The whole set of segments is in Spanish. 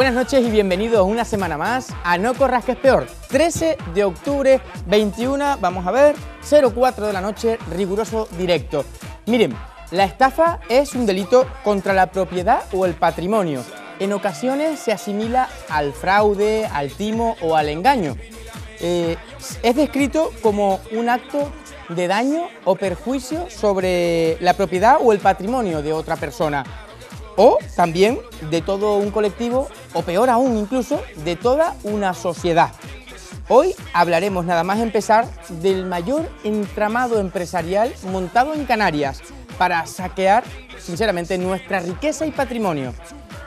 Buenas noches y bienvenidos una semana más a No Corras que es peor. 13 de octubre, 21, vamos a ver, 04 de la noche, riguroso directo. Miren, la estafa es un delito contra la propiedad o el patrimonio. En ocasiones se asimila al fraude, al timo o al engaño. Eh, es descrito como un acto de daño o perjuicio sobre la propiedad o el patrimonio de otra persona o también de todo un colectivo, o peor aún incluso, de toda una sociedad. Hoy hablaremos nada más empezar del mayor entramado empresarial montado en Canarias para saquear, sinceramente, nuestra riqueza y patrimonio.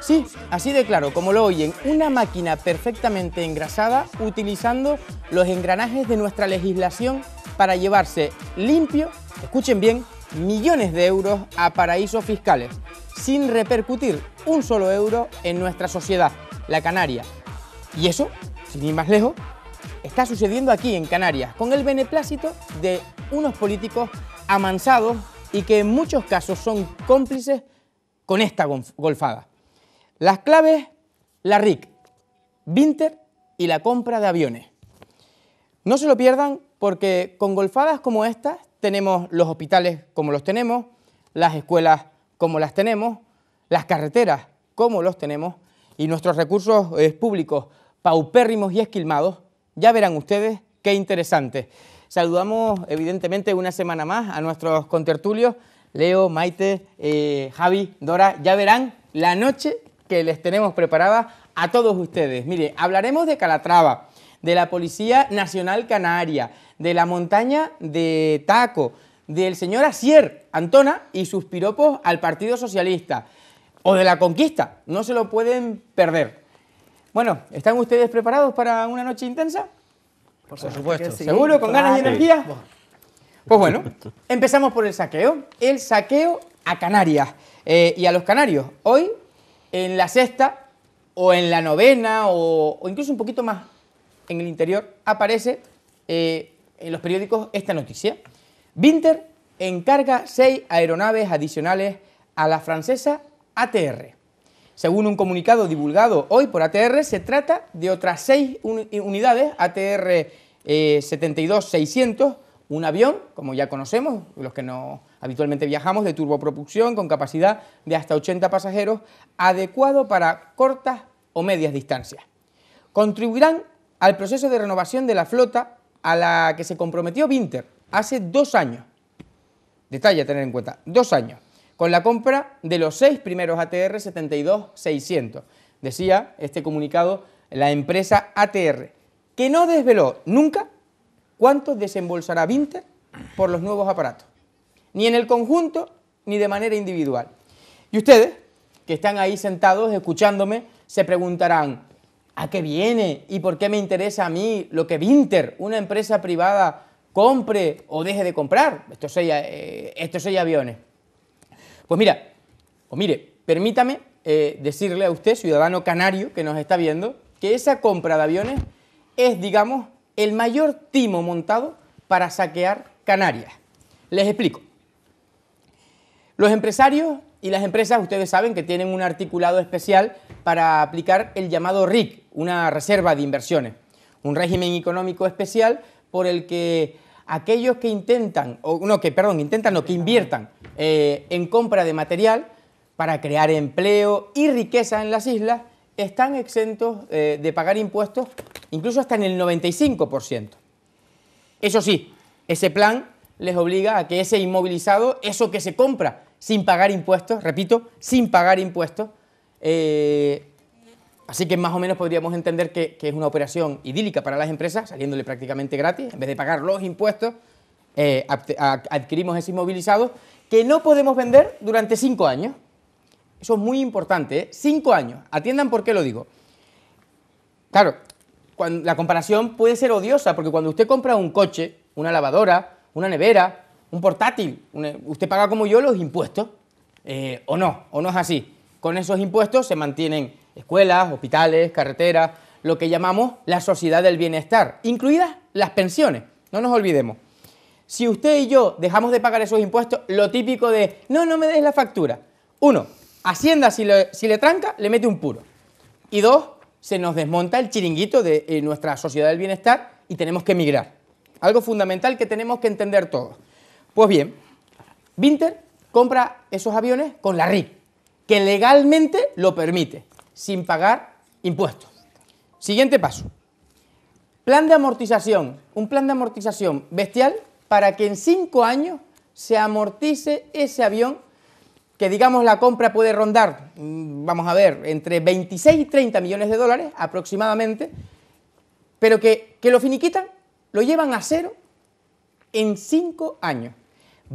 Sí, así de claro, como lo oyen, una máquina perfectamente engrasada utilizando los engranajes de nuestra legislación para llevarse limpio, escuchen bien, millones de euros a paraísos fiscales, sin repercutir un solo euro en nuestra sociedad, la Canaria. Y eso, sin ir más lejos, está sucediendo aquí en Canarias, con el beneplácito de unos políticos amansados y que en muchos casos son cómplices con esta golfada. Las claves, la RIC, Vinter y la compra de aviones. No se lo pierdan porque con golfadas como estas tenemos los hospitales como los tenemos, las escuelas como las tenemos, las carreteras como los tenemos y nuestros recursos eh, públicos paupérrimos y esquilmados, ya verán ustedes qué interesante. Saludamos evidentemente una semana más a nuestros contertulios, Leo, Maite, eh, Javi, Dora, ya verán la noche que les tenemos preparada a todos ustedes. Mire, hablaremos de Calatrava, de la Policía Nacional Canaria, de la montaña de Taco, del señor Asier Antona y sus piropos al Partido Socialista, o de la conquista, no se lo pueden perder. Bueno, ¿están ustedes preparados para una noche intensa? Por supuesto. ¿Seguro? ¿Con ganas y energía? Pues bueno, empezamos por el saqueo. El saqueo a Canarias eh, y a los canarios. Hoy, en la sexta o en la novena o incluso un poquito más en el interior aparece eh, en los periódicos esta noticia. Winter encarga seis aeronaves adicionales a la francesa ATR. Según un comunicado divulgado hoy por ATR, se trata de otras seis unidades, ATR 72600, 72-600, un avión, como ya conocemos, los que no habitualmente viajamos, de turbopropulsión con capacidad de hasta 80 pasajeros, adecuado para cortas o medias distancias. Contribuirán al proceso de renovación de la flota a la que se comprometió Vinter hace dos años. Detalle a tener en cuenta, dos años, con la compra de los seis primeros ATR 72-600. Decía este comunicado la empresa ATR, que no desveló nunca cuánto desembolsará Vinter por los nuevos aparatos, ni en el conjunto ni de manera individual. Y ustedes, que están ahí sentados escuchándome, se preguntarán, ¿a qué viene? ¿Y por qué me interesa a mí lo que Vinter, una empresa privada, compre o deje de comprar estos eh, seis, aviones? Pues mira, o mire, permítame eh, decirle a usted, ciudadano canario que nos está viendo, que esa compra de aviones es, digamos, el mayor timo montado para saquear Canarias. Les explico. Los empresarios y las empresas, ustedes saben que tienen un articulado especial para aplicar el llamado RIC, una reserva de inversiones, un régimen económico especial por el que aquellos que intentan, o no, que perdón, intentan, o que inviertan eh, en compra de material para crear empleo y riqueza en las islas, están exentos eh, de pagar impuestos incluso hasta en el 95%. Eso sí, ese plan les obliga a que ese inmovilizado, eso que se compra sin pagar impuestos, repito, sin pagar impuestos. Eh, así que más o menos podríamos entender que, es una operación idílica para las empresas, saliéndole prácticamente gratis, en vez de pagar los impuestos, eh, adquirimos ese inmovilizado que no podemos vender durante cinco años. Eso es muy importante, ¿eh? cinco años. Atiendan por qué lo digo. Claro, la comparación puede ser odiosa, porque cuando usted compra un coche, una lavadora, una nevera, un portátil. Usted paga como yo los impuestos, eh, o no, o no es así. Con esos impuestos se mantienen escuelas, hospitales, carreteras, lo que llamamos la sociedad del bienestar, incluidas las pensiones, no nos olvidemos. Si usted y yo dejamos de pagar esos impuestos, lo típico de, no, no me des la factura. Uno, Hacienda si le, si le tranca, le mete un puro. Y dos, se nos desmonta el chiringuito de eh, nuestra sociedad del bienestar y tenemos que emigrar. Algo fundamental que tenemos que entender todos. Pues bien, Winter compra esos aviones con la RIC, que legalmente lo permite, sin pagar impuestos. Siguiente paso. Plan de amortización, un plan de amortización bestial para que en cinco años se amortice ese avión que digamos la compra puede rondar, mm, vamos a ver, entre 26 y 30 millones de dólares aproximadamente, pero que, que lo finiquitan, lo llevan a cero en cinco años.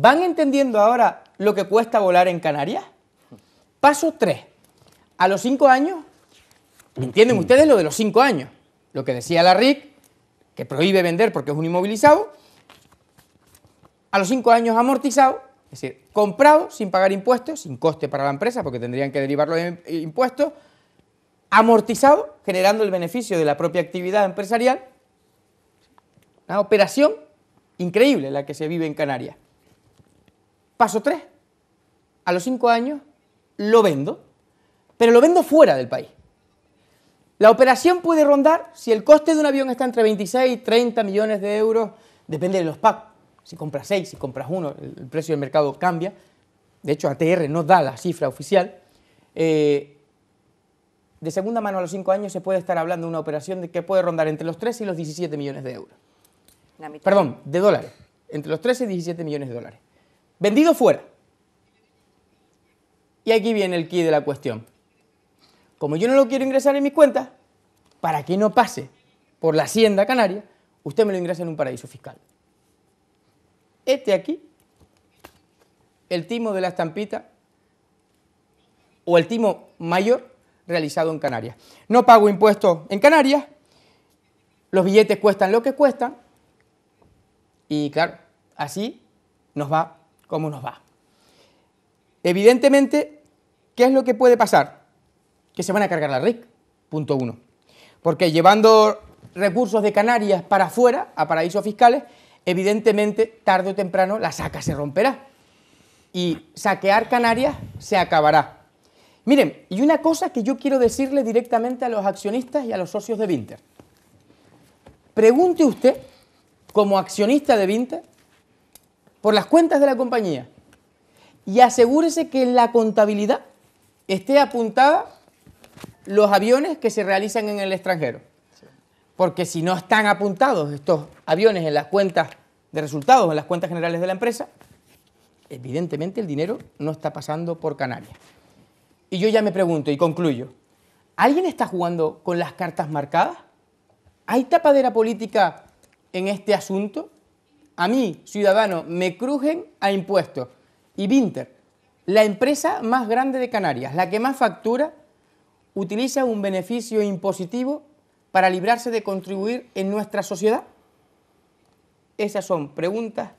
¿Van entendiendo ahora lo que cuesta volar en Canarias? Paso 3. A los 5 años, entienden mm. ustedes lo de los 5 años, lo que decía la RIC, que prohíbe vender porque es un inmovilizado, a los 5 años amortizado, es decir, comprado sin pagar impuestos, sin coste para la empresa porque tendrían que derivarlo de impuestos, amortizado, generando el beneficio de la propia actividad empresarial. Una operación increíble la que se vive en Canarias. Paso 3. A los 5 años lo vendo, pero lo vendo fuera del país. La operación puede rondar, si el coste de un avión está entre 26 y 30 millones de euros, depende de los packs. Si compras 6, si compras 1, el precio del mercado cambia. De hecho, ATR no da la cifra oficial. Eh, de segunda mano a los 5 años se puede estar hablando de una operación que puede rondar entre los 13 y los 17 millones de euros. Perdón, de dólares. Entre los 13 y 17 millones de dólares. Vendido fuera. Y aquí viene el key de la cuestión. Como yo no lo quiero ingresar en mi cuenta, para que no pase por la hacienda canaria, usted me lo ingresa en un paraíso fiscal. Este aquí, el timo de la estampita, o el timo mayor realizado en Canarias. No pago impuestos en Canarias, los billetes cuestan lo que cuestan, y claro, así nos va cómo nos va. Evidentemente, ¿qué es lo que puede pasar? Que se van a cargar la RIC, punto uno. Porque llevando recursos de Canarias para afuera, a paraísos fiscales, evidentemente, tarde o temprano, la saca se romperá. Y saquear Canarias se acabará. Miren, y una cosa que yo quiero decirle directamente a los accionistas y a los socios de Vinter. Pregunte usted, como accionista de Vinter, por las cuentas de la compañía y asegúrese que en la contabilidad esté apuntada los aviones que se realizan en el extranjero. Porque si no están apuntados estos aviones en las cuentas de resultados, en las cuentas generales de la empresa, evidentemente el dinero no está pasando por Canarias. Y yo ya me pregunto y concluyo, ¿alguien está jugando con las cartas marcadas? ¿Hay tapadera política en este asunto? a mí, ciudadano, me crujen a impuestos. Y Vinter, la empresa más grande de Canarias, la que más factura, utiliza un beneficio impositivo para librarse de contribuir en nuestra sociedad. Esas son preguntas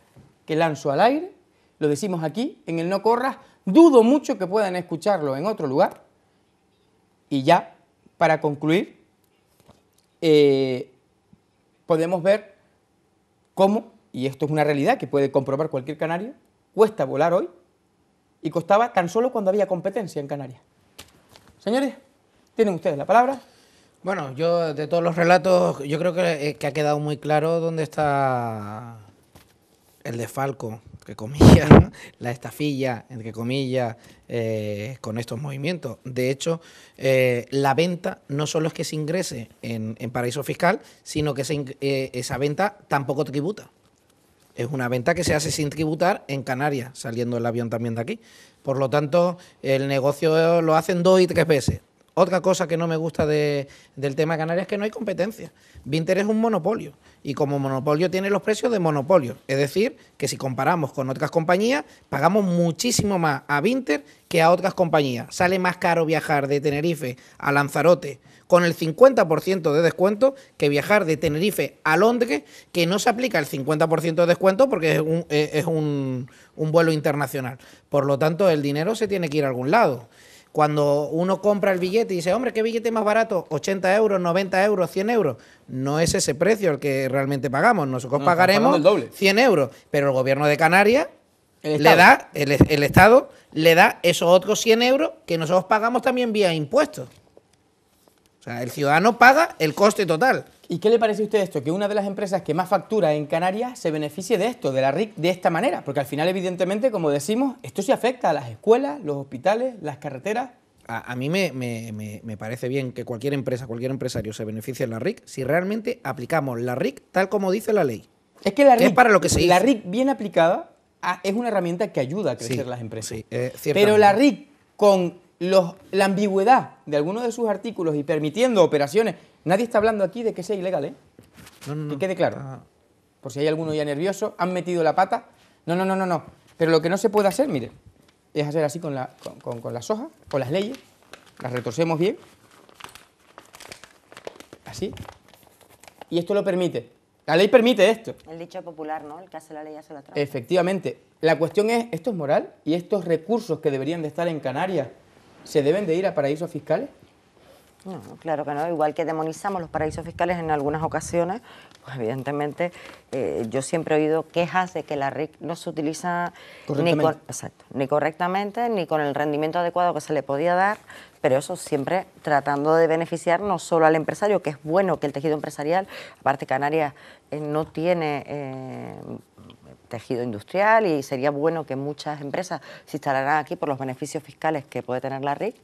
que lanzo al aire, lo decimos aquí, en el No Corras, dudo mucho que puedan escucharlo en otro lugar. Y ya, para concluir, eh, podemos ver cómo y esto es una realidad que puede comprobar cualquier canario, cuesta volar hoy y costaba tan solo cuando había competencia en Canarias. Señores, tienen ustedes la palabra. Bueno, yo de todos los relatos, yo creo que, eh, ha quedado muy claro dónde está el desfalco, que comilla, la estafilla, entre comillas, eh, con estos movimientos. De hecho, eh, la venta no solo es que se ingrese en, paraíso fiscal, sino que esa venta tampoco tributa es una venta que se hace sin tributar en Canarias, saliendo el avión también de aquí. Por lo tanto, el negocio lo hacen dos y tres veces. Otra cosa que no me gusta del tema de Canarias es que no hay competencia. Vinter es un monopolio y como monopolio tiene los precios de monopolio. Es decir, que si comparamos con otras compañías, pagamos muchísimo más a Vinter que a otras compañías. Sale más caro viajar de Tenerife a Lanzarote con el 50% de descuento que viajar de Tenerife a Londres, que no se aplica el 50% de descuento porque es, eh, un, vuelo internacional. Por lo tanto, el dinero se tiene que ir a algún lado. Cuando uno compra el billete y dice, hombre, ¿qué billete más barato? 80 euros, 90 euros, 100 euros. No es ese precio el que realmente pagamos. Nosotros pagaremos 100 euros. Pero el gobierno de Canarias le da, el, el Estado le da esos otros 100 euros que nosotros pagamos también vía impuestos. O sea, el ciudadano paga el coste total. ¿Y qué le parece a usted esto? Que una de las empresas que más factura en Canarias se beneficie de esto, de la RIC, de esta manera. Porque al final, evidentemente, como decimos, esto sí afecta a las escuelas, los hospitales, las carreteras. A, mí me, parece bien que cualquier empresa, cualquier empresario se beneficie de la RIC si realmente aplicamos la RIC tal como dice la ley. Es que la RIC, para lo que se la RIC bien aplicada ah, es una herramienta que ayuda a crecer las empresas. Pero la RIC con la ambigüedad de algunos de sus artículos y permitiendo operaciones. Nadie está hablando aquí de que sea ilegal, ¿eh? que quede claro. Por si hay alguno ya nervioso, han metido la pata. No, no, no, no, no. Pero lo que no se puede hacer, mire, es hacer así con, con, las hojas, o las leyes. Las retorcemos bien. Así. Y esto lo permite. La ley permite esto. El dicho popular, ¿no? El que hace la ley hace la trampa. Efectivamente. La cuestión es, ¿esto es moral? ¿Y estos recursos que deberían de estar en Canarias ¿se deben de ir a paraísos fiscales? No, claro que no, igual que demonizamos los paraísos fiscales en algunas ocasiones, pues evidentemente eh, yo siempre he oído quejas de que la RIC no se utiliza ni, correctamente, ni con el rendimiento adecuado que se le podía dar, pero eso siempre tratando de beneficiar no solo al empresario, que es bueno que el tejido empresarial, aparte Canarias eh, no tiene eh, tejido industrial y sería bueno que muchas empresas se instalaran aquí por los beneficios fiscales que puede tener la RIC,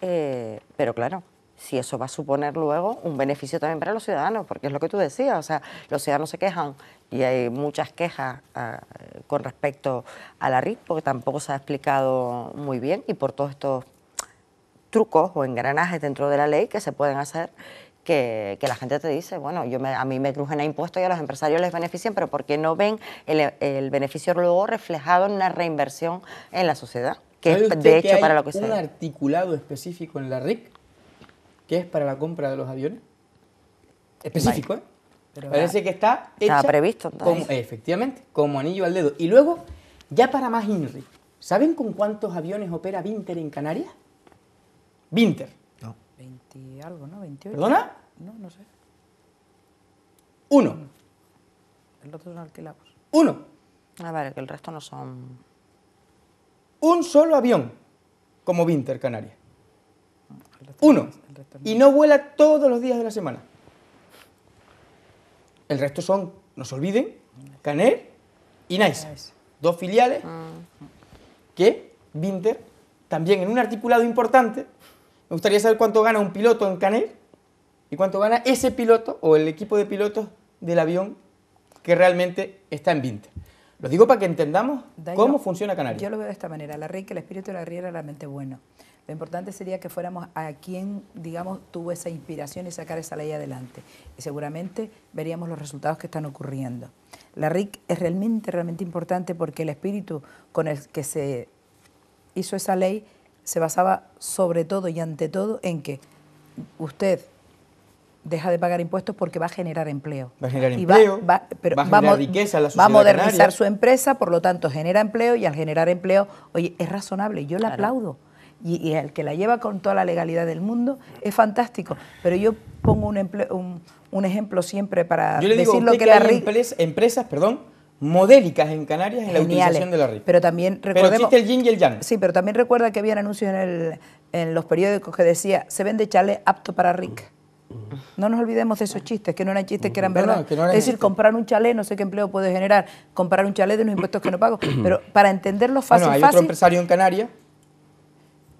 eh, pero claro, si eso va a suponer luego un beneficio también para los ciudadanos, porque es lo que tú decías, o sea, los ciudadanos se quejan y hay muchas quejas ah, con respecto a la RIC, porque tampoco se ha explicado muy bien y por todos estos trucos o engranajes dentro de la ley que se pueden hacer que, la gente te dice, bueno, yo a mí me crujen a impuestos y a los empresarios les benefician, pero ¿por qué no ven el, beneficio luego reflejado en una reinversión en la sociedad? Que es de hecho para lo que se... un articulado específico en la RIC que es para la compra de los aviones? Específico, ¿eh? Pero Parece que está está previsto, como, efectivamente, como anillo al dedo. Y luego, ya para más INRI, ¿saben con cuántos aviones opera Vinter en Canarias? Vinter, algo, ¿no? ¿Perdona? No, no sé. Uno. El otro son alquilados. Uno. Ah, vale, que el resto no son... Un solo avión, como Winter Canaria. Uno. Y no vuela todos los días de la semana. El resto son, no se olviden, Canel y Nice. Dos filiales mm. que Vinter, también en un articulado importante, me gustaría saber cuánto gana un piloto en Canel y cuánto gana ese piloto o el equipo de pilotos del avión que realmente está en vinte. Lo digo para que entendamos cómo funciona Canarias. Yo lo veo de esta manera, la RIC, el espíritu de la RIC, era realmente bueno. Lo importante sería que fuéramos a quien, digamos, tuvo esa inspiración y sacar esa ley adelante. Y seguramente veríamos los resultados que están ocurriendo. La RIC es realmente, realmente importante porque el espíritu con el que se hizo esa ley se basaba sobre todo y ante todo en que usted deja de pagar impuestos porque va a generar empleo. Va a generar empleo, pero va a riqueza a la sociedad Va a modernizar su empresa, por lo tanto genera empleo y al generar empleo, oye, es razonable, yo la aplaudo. Y, el que la lleva con toda la legalidad del mundo es fantástico. Pero yo pongo un, ejemplo siempre para decir lo que, que la empresas, perdón, modélicas en Canarias en la utilización de la RIC Pero también Pero existe el el Sí, pero también recuerda que había anuncios en, en los periódicos que decía se vende chale apto para RIC. No nos olvidemos de esos chistes, que no eran chistes, que eran verdad. es decir, comprar un chalet, no sé qué empleo puede generar, comprar un chalet de unos impuestos que no pago. Pero para entenderlo fácil, bueno, hay otro empresario en Canarias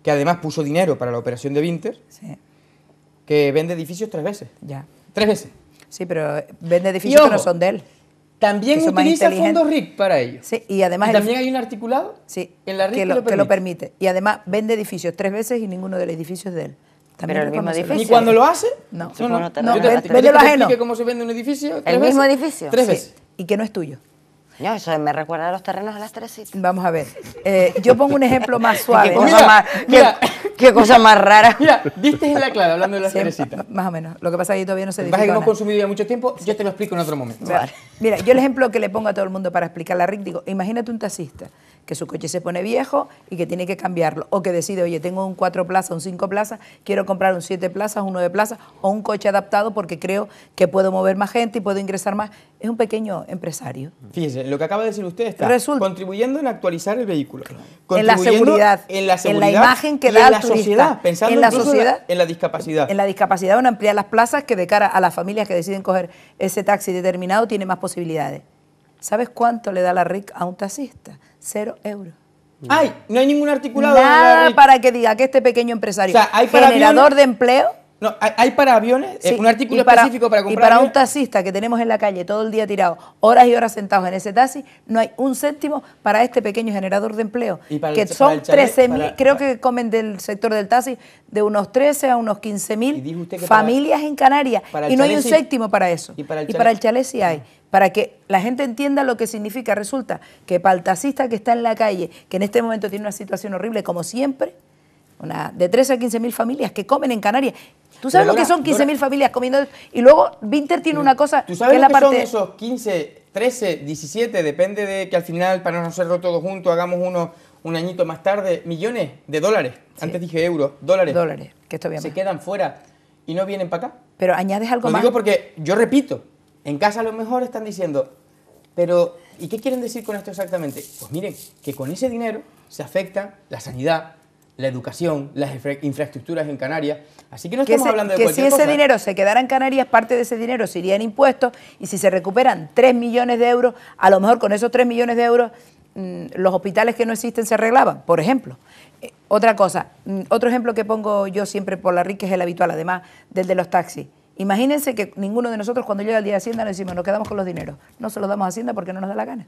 que además puso dinero para la operación de Vinter, que vende edificios tres veces. Ya. Tres veces. Sí, pero vende edificios que no son de él. También utiliza fondos RIC para ello. y además. también hay un articulado. Sí. que, lo, permite. Y además vende edificios tres veces y ninguno de los edificios de él. También el mismo edificio. ¿Y cuando lo hace? No. no, no, no, no vende lo ajeno. vende un edificio? ¿El mismo edificio? Tres Y que no es tuyo. No, eso me recuerda a los terrenos de las Teresitas. Vamos a ver. Eh, yo pongo un ejemplo más suave. ¿Qué cosa, más, Qué, cosa más rara. Mira, viste en la clave hablando de las sí, Más o menos. Lo que pasa es que todavía no se dice. Vas a que hemos consumido ya mucho tiempo, yo te lo explico en otro momento. Mira, yo el ejemplo que le pongo a todo el mundo para explicar la RIC, digo, imagínate un taxista que su coche se pone viejo y que tiene que cambiarlo, o que decide, oye, tengo un cuatro plazas, un cinco plazas, quiero comprar un siete plazas, un nueve plazas, o un coche adaptado porque creo que puedo mover más gente y puedo ingresar más. Es un pequeño empresario. Fíjense, lo que acaba de decir usted está contribuyendo en actualizar el vehículo, en la seguridad, en la seguridad, en la imagen que da en la sociedad, pensando en la sociedad, en la discapacidad, en la discapacidad, van ampliar las plazas que de cara a las familias que deciden coger ese taxi determinado tiene más posibilidades. ¿Sabes cuánto le da la RIC a un taxista? cero euros. ¡Ay! No hay ningún articulado. Nada para que diga que este pequeño empresario, hay generador de empleo, no, hay, para aviones eh, un artículo específico para comprar. Y para un taxista que tenemos en la calle todo el día tirado, horas y horas sentados en ese taxi, no hay un céntimo para este pequeño generador de empleo. ¿Y para que son 13.000, creo que comen del sector del taxi de unos 13 a unos 15 mil familias en Canarias. y no hay un séptimo céntimo para eso. Y para el, chale sí hay para que la gente entienda lo que significa. Resulta que para el taxista que está en la calle, que en este momento tiene una situación horrible, como siempre, una, de 13 a 15 mil familias que comen en Canarias ¿Tú sabes lo que son 15.000 familias comiendo? Y luego Winter tiene una cosa que la lo que son esos 15, 13, 17? Depende de que al final, para no hacerlo todo junto, hagamos uno un añito más tarde, millones de dólares. Antes dije euros, dólares. Dólares, que esto Se quedan fuera y no vienen para acá. Pero añades algo más. Lo digo porque, yo repito, en casa a lo mejor están diciendo, pero ¿y qué quieren decir con esto exactamente? Pues miren, que con ese dinero se afecta la sanidad, la educación, las infraestructuras en Canarias. Así que no estamos hablando de que si ese dinero se quedara en Canarias, parte de ese dinero se iría en impuestos y si se recuperan 3 millones de euros, a lo mejor con esos 3 millones de euros mm, los hospitales que no existen se arreglaban, por ejemplo. Eh, otra cosa, mm, otro ejemplo que pongo yo siempre por la riqueza es el habitual, además del de los taxis. Imagínense que ninguno de nosotros cuando llega el día de Hacienda nos decimos, nos quedamos con los dineros. No se los damos a Hacienda porque no nos da la gana.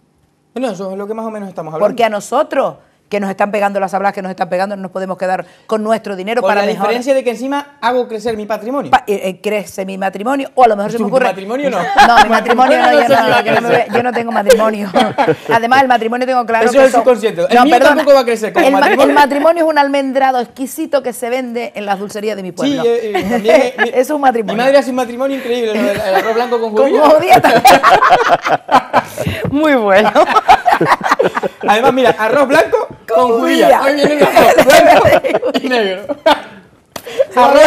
Bueno, eso es lo que más o menos estamos hablando. Porque a nosotros que nos están pegando las hablas que nos están pegando, no nos podemos quedar con nuestro dinero con para la diferencia de que encima hago crecer mi patrimonio. Eh, eh, crece mi matrimonio, o a lo mejor se me ocurre... ¿Tu matrimonio no? No, mi matrimonio no, yo, no, yo, no tengo matrimonio. Además, el matrimonio tengo claro Eso que es el subconsciente. El mío tampoco va a crecer el, matrimonio. el matrimonio es un almendrado exquisito que se vende en las dulcerías de mi pueblo. Eh, sí, es, un matrimonio. Mi madre hace un matrimonio increíble, el, arroz blanco con judía. Con judía Muy bueno. Además, mira, arroz blanco con, con Julia. Hoy viene blanco y negro.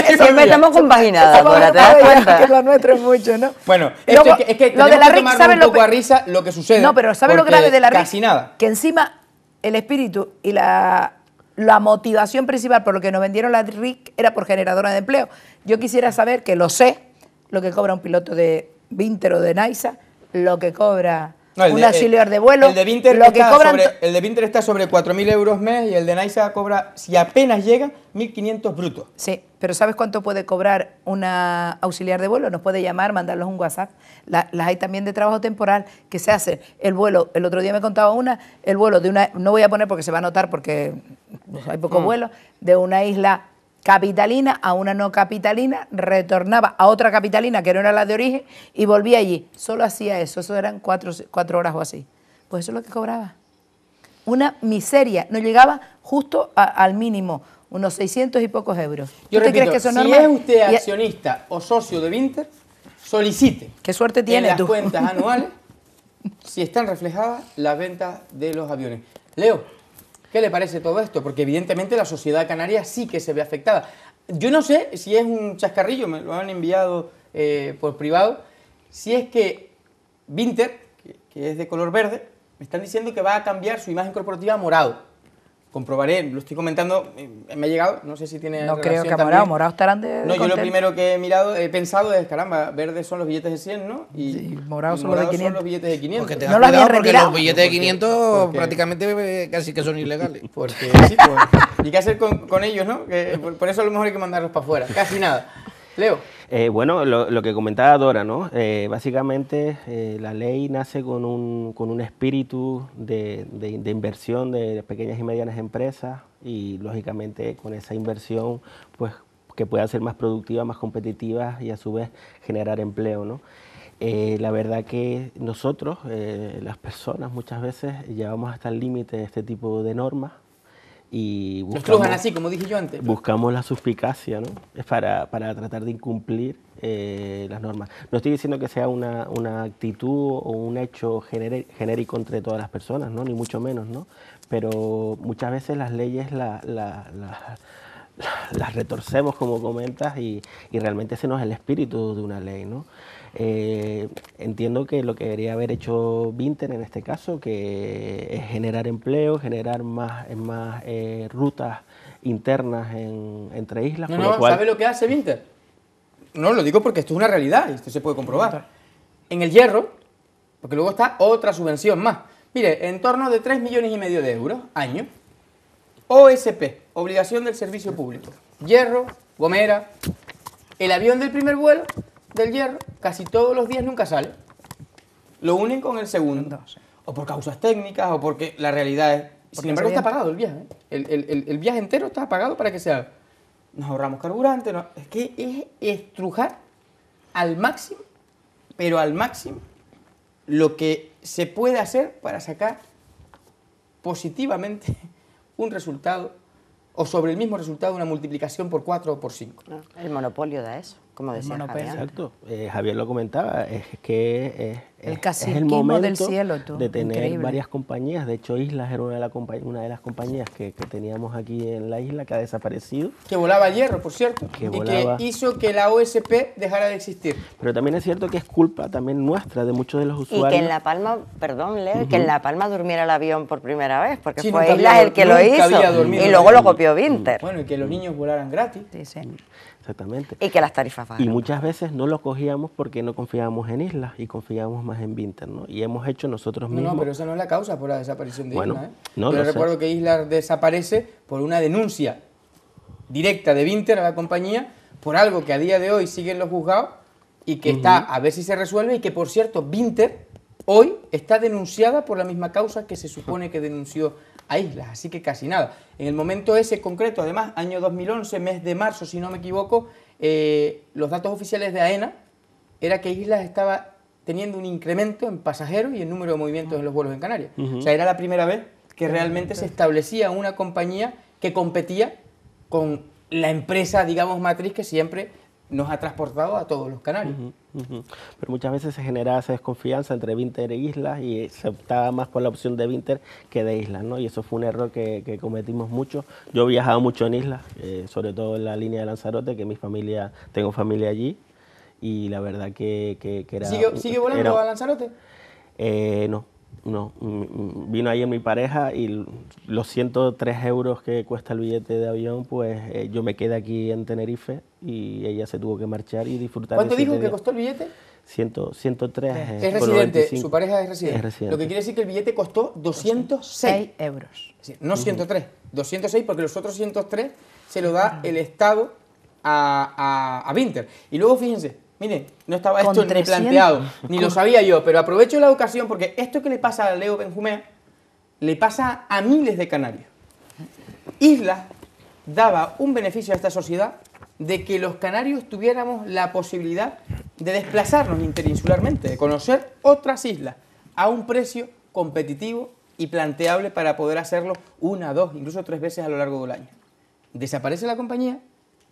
Siempre estamos compaginadas, ¿te das cuenta? Que lo nuestro es mucho, ¿no? Bueno, es que, lo de la que tomar un poco a risa lo que sucede. No, pero ¿sabes lo grave de la RIC? Casi nada. Que encima el espíritu y la, la motivación principal por lo que nos vendieron la RIC era por generadora de empleo. Yo quisiera saber, que lo sé, lo que cobra un piloto de Vinter o de Naisa, lo que cobra un eh, auxiliar de vuelo. El de Vinter, lo que cobran... sobre, el de Vinter está sobre 4.000 euros mes y el de Naisa cobra, si apenas llega, 1.500 brutos. Sí, pero ¿sabes cuánto puede cobrar una auxiliar de vuelo? Nos puede llamar, mandarlos un WhatsApp. las hay también de trabajo temporal que se hace. El vuelo, el otro día me contaba una, el vuelo de una, no voy a poner porque se va a notar porque hay poco mm. vuelo, de una isla capitalina a una no capitalina, retornaba a otra capitalina que no era la de origen y volvía allí. Solo hacía eso, eso eran cuatro, horas o así. Pues eso es lo que cobraba. Una miseria, no llegaba justo al mínimo, unos 600 y pocos euros. Yo ¿Usted cree que eso es Si es usted accionista o socio de Vinter, solicite. ¿Qué suerte tiene en las cuentas anuales si están reflejadas las ventas de los aviones. Leo, ¿Qué le parece todo esto? Porque evidentemente la sociedad canaria sí que se ve afectada. Yo no sé si es un chascarrillo, me lo han enviado eh, por privado, si es que Vinter, que, que es de color verde, me están diciendo que va a cambiar su imagen corporativa a morado comprobaré, lo estoy comentando, eh, me ha llegado, no sé si tiene. No creo que a Morado, Morado estarán de. No, yo lo primero que he mirado, he pensado es, caramba, verdes son los billetes de 100, ¿no? Y sí, son, los los billetes de 500. Porque te no porque los billetes de 500 prácticamente eh, casi que son ilegales. Porque sí, pues, ¿Y qué hacer con, ellos, no? por eso a lo mejor hay que mandarlos para afuera, casi nada. Leo. Eh, bueno, lo, que comentaba Dora, ¿no? Eh, básicamente eh, la ley nace con un, espíritu de, de, de, inversión de pequeñas y medianas empresas y lógicamente con esa inversión pues que pueda ser más productiva, más competitiva y a su vez generar empleo, ¿no? la verdad que nosotros, las personas, muchas veces llevamos hasta el límite de este tipo de normas y buscamos, así, como dije yo antes. Buscamos la suspicacia, ¿no? Para, tratar de incumplir eh, las normas. No estoy diciendo que sea una, actitud o un hecho genérico entre todas las personas, ¿no? Ni mucho menos, ¿no? Pero muchas veces las leyes las retorcemos, como comentas, y, y realmente ese no es el espíritu de una ley, ¿no? Eh, entiendo que lo que debería haber hecho Vinter en este caso, que es generar empleo, generar más, eh, más eh, rutas internas entre islas. No, no, ¿sabe lo que hace Vinter? No, lo digo porque esto es una realidad y esto se puede comprobar. En el hierro, porque luego está otra subvención más. Mire, en torno de 3 millones y medio de euros año, OSP, obligación del servicio público. Hierro, Gomera, el avión del primer vuelo del hierro casi todos los días nunca sale. Lo unen con el segundo. O por causas técnicas, o porque la realidad es... Sin embargo, está apagado el viaje. ¿eh? El, viaje entero está apagado para que sea... Nos ahorramos carburante. No, es que es estrujar al máximo, pero al máximo, lo que se puede hacer para sacar positivamente un resultado o sobre el mismo resultado una multiplicación por 4 o por 5. Ah. El monopolio da eso como decía Javier. Exacto, eh, Javier lo comentaba, es que eh, es, el, momento del cielo, de tener varias compañías, de hecho Islas era una de, las compañías que, teníamos aquí en la isla que ha desaparecido. Que volaba hierro, por cierto, y que hizo que la OSP dejara de existir. Pero también es cierto que es culpa también nuestra de muchos de los usuarios. Y que en La Palma, perdón que en La Palma durmiera el avión por primera vez, porque fue Islas el que lo hizo, y luego lo copió Winter. Bueno, y que los niños volaran gratis. Exactamente. Y que las tarifas Y muchas veces no lo cogíamos porque no confiábamos en islas y confiábamos más en Vinter, ¿no? Y hemos hecho nosotros mismos... No, pero esa no es la causa por la desaparición de bueno, ¿eh? no, Yo recuerdo que Isla desaparece por una denuncia directa de Vinter a la compañía por algo que a día de hoy siguen los juzgados y que está a ver si se resuelve y que, por cierto, Vinter hoy está denunciada por la misma causa que se supone que denunció a islas, así que casi nada. En el momento ese concreto, además, año 2011, mes de marzo, si no me equivoco, eh, los datos oficiales de AENA era que Islas estaba teniendo un incremento en pasajeros y en número de movimientos en los vuelos en Canarias. O sea, era la primera vez que realmente se establecía una compañía que competía con la empresa, digamos, matriz que siempre nos ha transportado a todos los canales. Pero muchas veces se generaba esa desconfianza entre Vinter e Isla y se optaba más por la opción de Vinter que de Isla, ¿no? Y eso fue un error que, cometimos mucho. Yo he viajado mucho en Isla, eh, sobre todo en la línea de Lanzarote, que mi familia, tengo familia allí, y la verdad que, era... ¿Sigue, volando a Lanzarote? Eh, no, no, mm, mm, vino ayer mi pareja y los 103 euros que cuesta el billete de avión, pues eh, yo me quedé aquí en Tenerife y ella se tuvo que marchar y disfrutar. ¿Cuánto dijo que costó el billete? 103. Es, eh, es residente, su pareja es residente. Lo que quiere decir que el billete costó 206 euros. no 103, 206 porque los otros 103 se lo da el Estado a, a, a Winter. Y luego fíjense, Mire, no estaba esto ni planteado, ni lo sabía yo, pero aprovecho la ocasión porque esto que le pasa a Leo Benjumea le pasa a miles de canarios. Isla daba un beneficio a esta sociedad de que los canarios tuviéramos la posibilidad de desplazarnos interinsularmente, de conocer otras islas a un precio competitivo y planteable para poder hacerlo una, dos, incluso tres veces a lo largo del año. Desaparece la compañía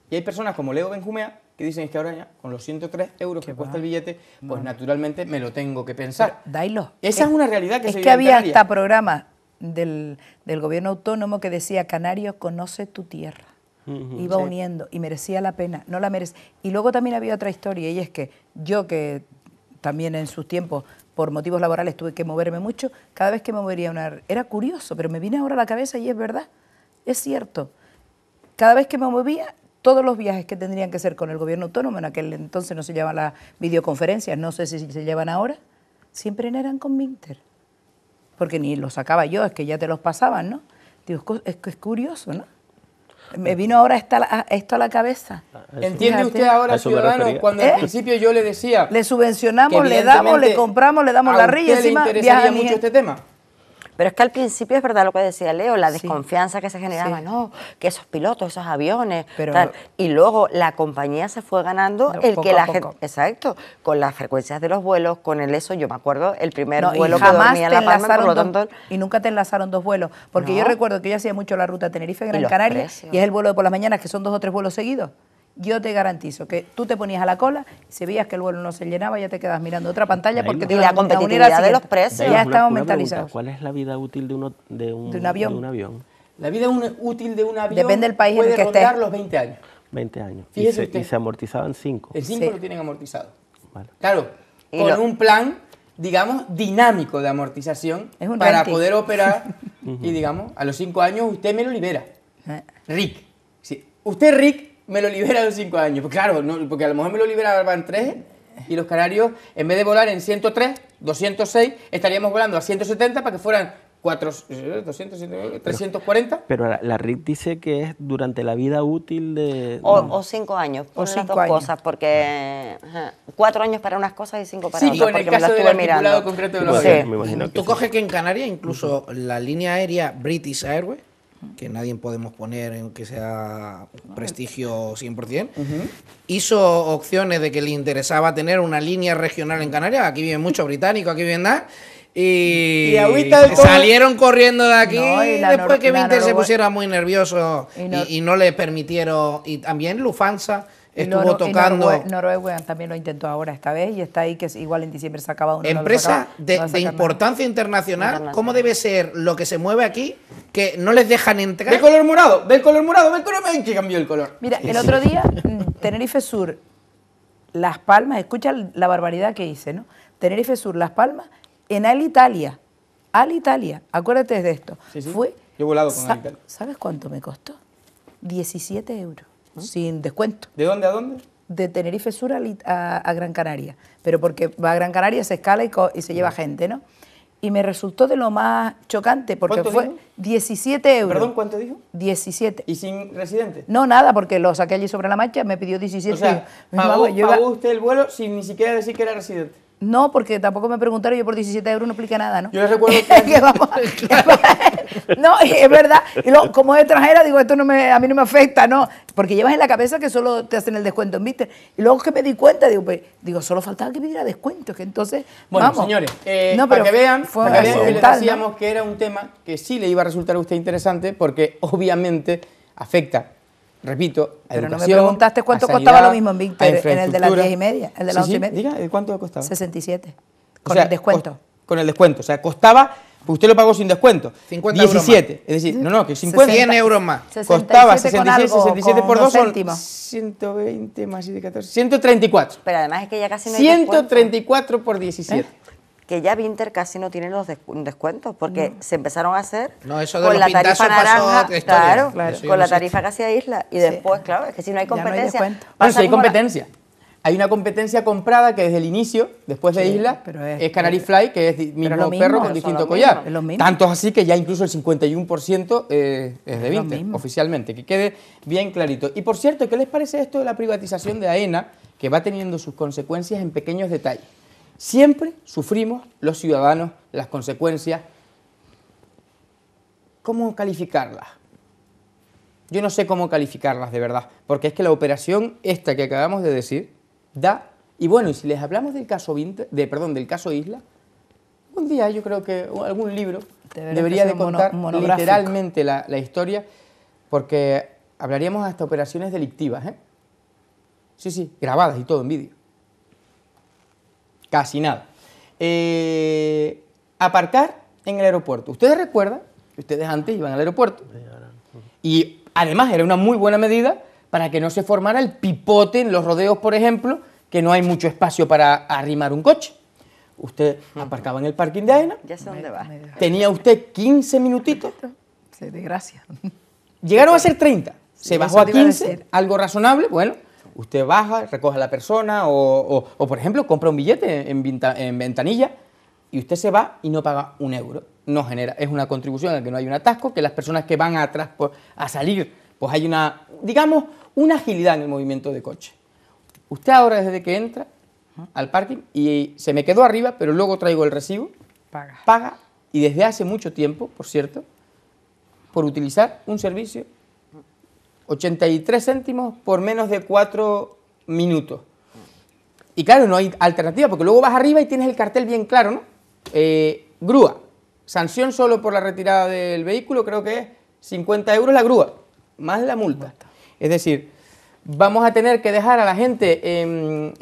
y hay personas como Leo Benjumea y dicen que ahora ya, con los 103 euros que cuesta el billete, pues naturalmente me lo tengo que pensar. Esa es, una realidad que es Es que había hasta programa del, gobierno autónomo que decía, Canarios, conoce tu tierra. Iba uniendo y merecía la pena, no la merece. Y luego también había otra historia y es que yo que también en sus tiempos por motivos laborales tuve que moverme mucho, cada vez que me movería una... Era curioso, pero me viene ahora a la cabeza y es verdad, es cierto. Cada vez que me movía todos los viajes que tendrían que ser con el gobierno autónomo, en aquel entonces no se llevaban las videoconferencias, no sé si se llevan ahora, siempre eran con Minter, porque ni los sacaba yo, es que ya te los pasaban, ¿no? Digo, es, curioso, ¿no? Me eh, vino ahora esto a la cabeza. Ah, ¿Entiende usted ahora, ciudadano, cuando al ¿Eh? principio yo le decía... Le subvencionamos, le damos, le compramos, le damos la rilla. Encima, le interesaría mucho este tema? Pero es que al principio es verdad lo que decía Leo, la desconfianza que se generaba, no, que esos pilotos, esos aviones, Y luego la compañía se fue ganando el que la gente. Exacto, con las frecuencias de los vuelos, con el eso. Yo me acuerdo el primer vuelo que dormía en La y nunca te enlazaron dos vuelos, porque yo recuerdo que yo hacía mucho la ruta Tenerife-Gran Canaria, y es el vuelo de por las mañanas, que son dos o tres vuelos seguidos yo te garantizo que tú te ponías a la cola, si veías que el vuelo no se llenaba, ya te quedas mirando otra pantalla porque te la competitividad de los precios. Ya estamos mentalizados. ¿Cuál es la vida útil de, uno, de, un, avión. La vida útil de un avión Depende del país puede en rondar los 20 años. 20 años. y, se, amortizaban 5. El 5 lo tienen amortizado. Claro, con un plan, digamos, dinámico de amortización para poder operar y, digamos, a los 5 años usted me lo libera. Eh. Rick. Sí. Usted, Rick, me lo libera en cinco años. Pues claro, porque a lo mejor me lo liberaba en 3 y los canarios, en vez de volar en 103, 206, estaríamos volando a 170 para que fueran 4, 340. Eh, eh, pero, la, rip dice que es durante la vida útil de... O, cinco años, o cinco dos cosas, porque cuatro años para unas cosas y cinco para otras. Sí, en el caso del articulado concreto de Tú coges que en Canarias incluso la línea aérea British Airways que nadie podemos poner en que sea prestigio 100%, hizo opciones de que le interesaba tener una línea regional en Canarias, aquí viven muchos británicos, aquí viven nada, y, salieron corriendo de aquí después que Winter se pusiera muy nervioso y, no, le permitieron, y también Lufanza estuvo tocando. Noruega, también lo intentó ahora esta vez y está ahí que igual en diciembre se acaba una. Empresa de, importancia internacional, ¿cómo debe ser lo que se mueve aquí que no les dejan entrar? el color morado, del color morado, ven, color morado, que cambió el color. Mira, el otro día mm, Tenerife Sur, Las Palmas, escucha la barbaridad que hice, ¿no? Tenerife Sur, Las Palmas, en Alitalia, Alitalia, acuérdate de esto. Yo volado con ¿Sabes cuánto me costó? 17 euros. ¿Mm? sin descuento. ¿De dónde a dónde? De Tenerife Sur a, Gran Canaria, pero porque va a Gran Canaria, se escala y, se lleva gente, ¿no? Y me resultó de lo más chocante, porque fue 17 euros. ¿Perdón, cuánto dijo? 17. ¿Y sin residente? No, nada, porque lo saqué allí sobre la marcha, me pidió 17 euros. Pagó, pagó, usted el vuelo sin ni siquiera decir que era residente. No, porque tampoco me preguntaron, yo por 17 euros no expliqué nada, ¿no? Yo les recuerdo que... vamos, no, es verdad. Y luego, como es extranjera, digo, esto no me, a mí no me afecta, ¿no? Porque llevas en la cabeza que solo te hacen el descuento ¿viste? Y luego que me di cuenta, digo, pues, digo, solo faltaba que pidiera descuento, que entonces, Bueno, señores, eh, para que vean, decíamos que era un tema que sí le iba a resultar a usted interesante, porque obviamente afecta repito, Pero no me preguntaste cuánto costaba lo mismo en Víctor, en el de las 10 y media, el de las sí, 11 y media. diga, eh, ¿cuánto costaba? 67, con el descuento. Con el descuento, o sea, costaba, usted lo pagó sin descuento, 50 17, euros más. es decir, no, no, que 50. 100 euros más. Costaba 67, 67 por 2 son 120 más 14, 134. Pero además es que ya casi no hay 134 por 17 que ya Vinter casi no tiene los descuentos porque se empezaron a hacer con la tarifa naranja, claro, con la tarifa casi a isla y después, claro, es que si no hay competencia, no hay hay competencia. Hay una competencia comprada que desde el inicio, después de Isla, es, Canary Fly, que es mismo, mismo perro con distinto collar. Tantos así que ya incluso el 51% eh, es de Vinter, oficialmente. Que quede bien clarito. Y por cierto, ¿qué les parece esto de la privatización de AENA, que va teniendo sus consecuencias en pequeños detalles? Siempre sufrimos los ciudadanos las consecuencias. ¿Cómo calificarlas? Yo no sé cómo calificarlas de verdad, porque es que la operación esta que acabamos de decir da... Y bueno, y si les hablamos del caso, de, perdón, del caso Isla, un día yo creo que algún libro Debería, de contar literalmente la, historia, porque hablaríamos hasta operaciones delictivas, ¿eh? Sí, sí, grabadas y todo en vídeo. Casi nada. Eh, aparcar en el aeropuerto. Ustedes recuerdan que ustedes antes iban al aeropuerto. Y además era una muy buena medida para que no se formara el pipote en los rodeos, por ejemplo, que no hay mucho espacio para arrimar un coche. Usted aparcaba en el parking de Aena. Ya sé dónde va. Tenía usted 15 minutitos. Sí, de Llegaron a ser 30. Se bajó a 15, algo razonable, bueno Usted baja, recoge a la persona o, por ejemplo, compra un billete en, en, ventanilla y usted se va y no paga un euro. No genera, es una contribución al la que no hay un atasco, que las personas que van atrás a salir, pues hay una, digamos, una agilidad en el movimiento de coche. Usted ahora desde que entra al parking y se me quedó arriba, pero luego traigo el recibo, paga y desde hace mucho tiempo, por cierto, por utilizar un servicio 83 céntimos por menos de 4 minutos. Y claro, no hay alternativa, porque luego vas arriba y tienes el cartel bien claro, ¿no? Eh, grúa, sanción solo por la retirada del vehículo, creo que es 50 euros la grúa, más la multa. Es decir, vamos a tener que dejar a la gente en,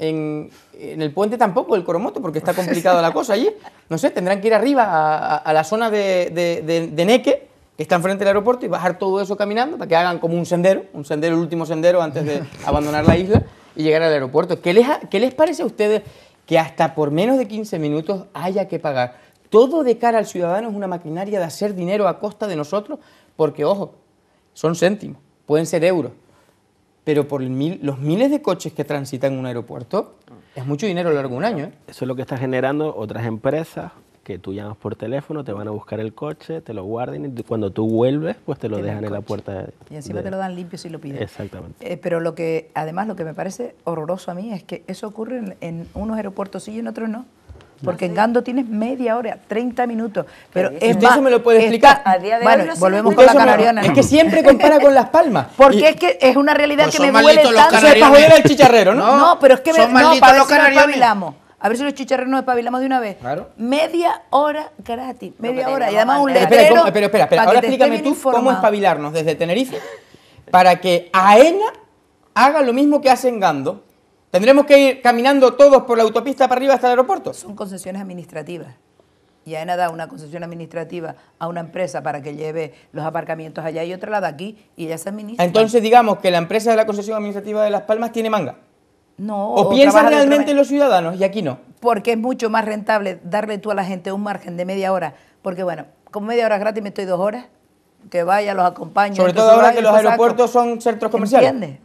el puente tampoco, el Coromoto, porque está complicada la cosa allí. No sé, tendrán que ir arriba a, la zona de Neque que está enfrente del aeropuerto y bajar todo eso caminando para que hagan como un sendero, un sendero, el último sendero antes de abandonar la isla y llegar al aeropuerto. ¿Qué les, les parece a ustedes que hasta por menos de 15 minutos haya que pagar? Todo de cara al ciudadano es una maquinaria de hacer dinero a costa de nosotros, porque ojo, son céntimos, pueden ser euros, pero por los miles de coches que transitan un aeropuerto, es mucho dinero a lo largo de un año. ¿eh? Eso es lo que está generando otras empresas que tú llamas por teléfono, te van a buscar el coche, te lo guardan y cuando tú vuelves, pues te lo dejan en la puerta. De, y encima te lo dan limpio si lo pides. Exactamente. Eh, pero lo que, además, lo que me parece horroroso a mí es que eso ocurre en, unos aeropuertos sí y en otros no. Porque en Gando tienes media hora, 30 minutos. Pero es eso me lo puede explicar. a día de bueno, hoy volvemos con la canariana. Es que siempre compara con Las Palmas. Porque es que es una realidad pues que me duele tanto. Eso son para joder ¿no? No, pero es que me, no, los eso a ver si los chicharrones espabilamos de una vez. Media hora gratis. Media hora. Y además un letrero. Espera, espera, Ahora explícame tú cómo espabilarnos desde Tenerife para que AENA haga lo mismo que hacen Gando. ¿Tendremos que ir caminando todos por la autopista para arriba hasta el aeropuerto? Son concesiones administrativas. Y AENA da una concesión administrativa a una empresa para que lleve los aparcamientos allá y otra la aquí y ya se administra. Entonces digamos que la empresa de la concesión administrativa de Las Palmas tiene manga. No, ¿O, piensan realmente los ciudadanos y aquí no? Porque es mucho más rentable darle tú a la gente un margen de media hora, porque bueno, con media hora gratis me estoy dos horas, que vaya, los acompaño. Sobre todo ahora que los aeropuertos son centros comerciales. ¿Entiendes?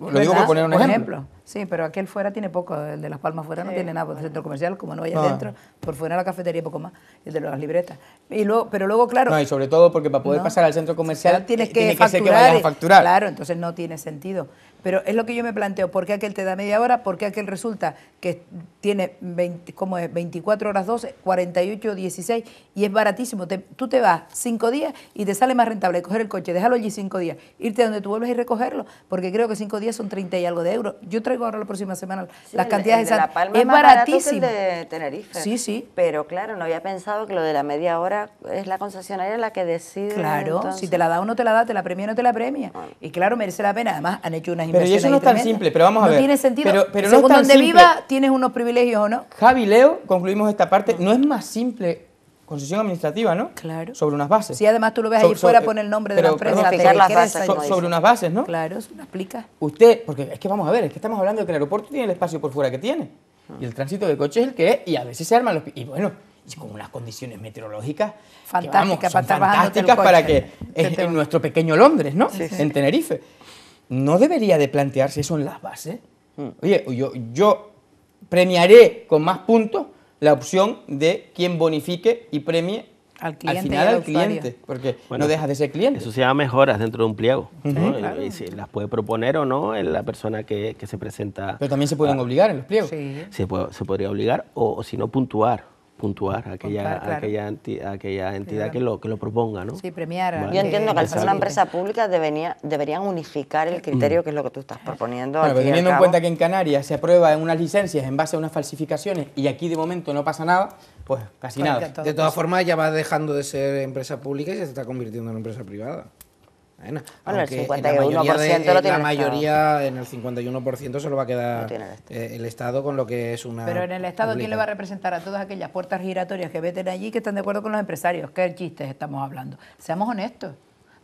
Lo digo por ah, poner un ejemplo. Sí, pero aquel fuera tiene poco, el de Las Palmas fuera no tiene nada, por pues, centro comercial, como no hay adentro ah. dentro, por fuera la cafetería poco más, el de las libretas. Y luego, pero luego, claro... No, y sobre todo porque para poder pasar al centro comercial tienes eh, que, que facturar, facturar. Claro, entonces no tiene sentido. Pero es lo que yo me planteo, ¿por qué aquel te da media hora? ¿Por qué aquel resulta que tiene 20, es? 24 horas 12, 48, 16 y es baratísimo? tú te vas cinco días y te sale más rentable coger el coche, déjalo allí cinco días, irte donde tú vuelves y recogerlo, porque creo que cinco días son 30 y algo de euros. Yo traigo ahora la próxima semana las cantidades exactas Es baratísimo. de Tenerife. Sí, sí. Pero claro, no había pensado que lo de la media hora es la concesionaria la que decide. Claro, si te la da o no te la da, te la premia o no te la premia. Y claro, merece la pena. Además, han hecho unas pero eso no es tan simple, pero vamos a ver. No tiene sentido. Pero, Según donde viva, tienes unos privilegios o no. Javi Leo, concluimos esta parte, no es más simple concesión administrativa, ¿no? Claro. Sobre unas bases. Sí, además tú lo ves ahí fuera, eh, poner el nombre de la empresa. sobre unas bases, ¿no? Claro, eso lo explica. Usted, porque es que vamos a ver, es que estamos hablando de que el aeropuerto tiene el espacio por fuera que tiene. Y el tránsito de coches es el que es, y a veces se arman los... Y bueno, con unas condiciones meteorológicas fantásticas, que, para que en, nuestro pequeño Londres, ¿no? En Tenerife. ¿no debería de plantearse eso en las bases? Hmm. Oye, yo, yo premiaré con más puntos la opción de quien bonifique y premie al, al final al, cliente, porque no deja de ser cliente. Eso se llama mejoras dentro de un pliego. y si las puede proponer o no en la persona que, que, se presenta. Pero también se pueden obligar en los pliegos. Se, se podría obligar o si no puntuar puntuar a aquella, aquella, entidad que, lo, que lo proponga, ¿no? Sí, premiar. Yo entiendo que al ser una empresa pública debería, deberían unificar el criterio, que es lo que tú estás proponiendo. teniendo en cuenta que en Canarias se aprueban unas licencias en base a unas falsificaciones y aquí de momento no pasa nada, pues casi nada. De todas formas ya va dejando de ser empresa pública y se está convirtiendo en empresa privada. Bueno, el 51% lo tiene La mayoría, en el 51% se lo va a quedar eh, el estado. con lo que es una. Pero en el Estado, ¿quién le va a representar a todas aquellas puertas giratorias que veten allí que están de acuerdo con los empresarios? ¿Qué chistes estamos hablando? Seamos honestos.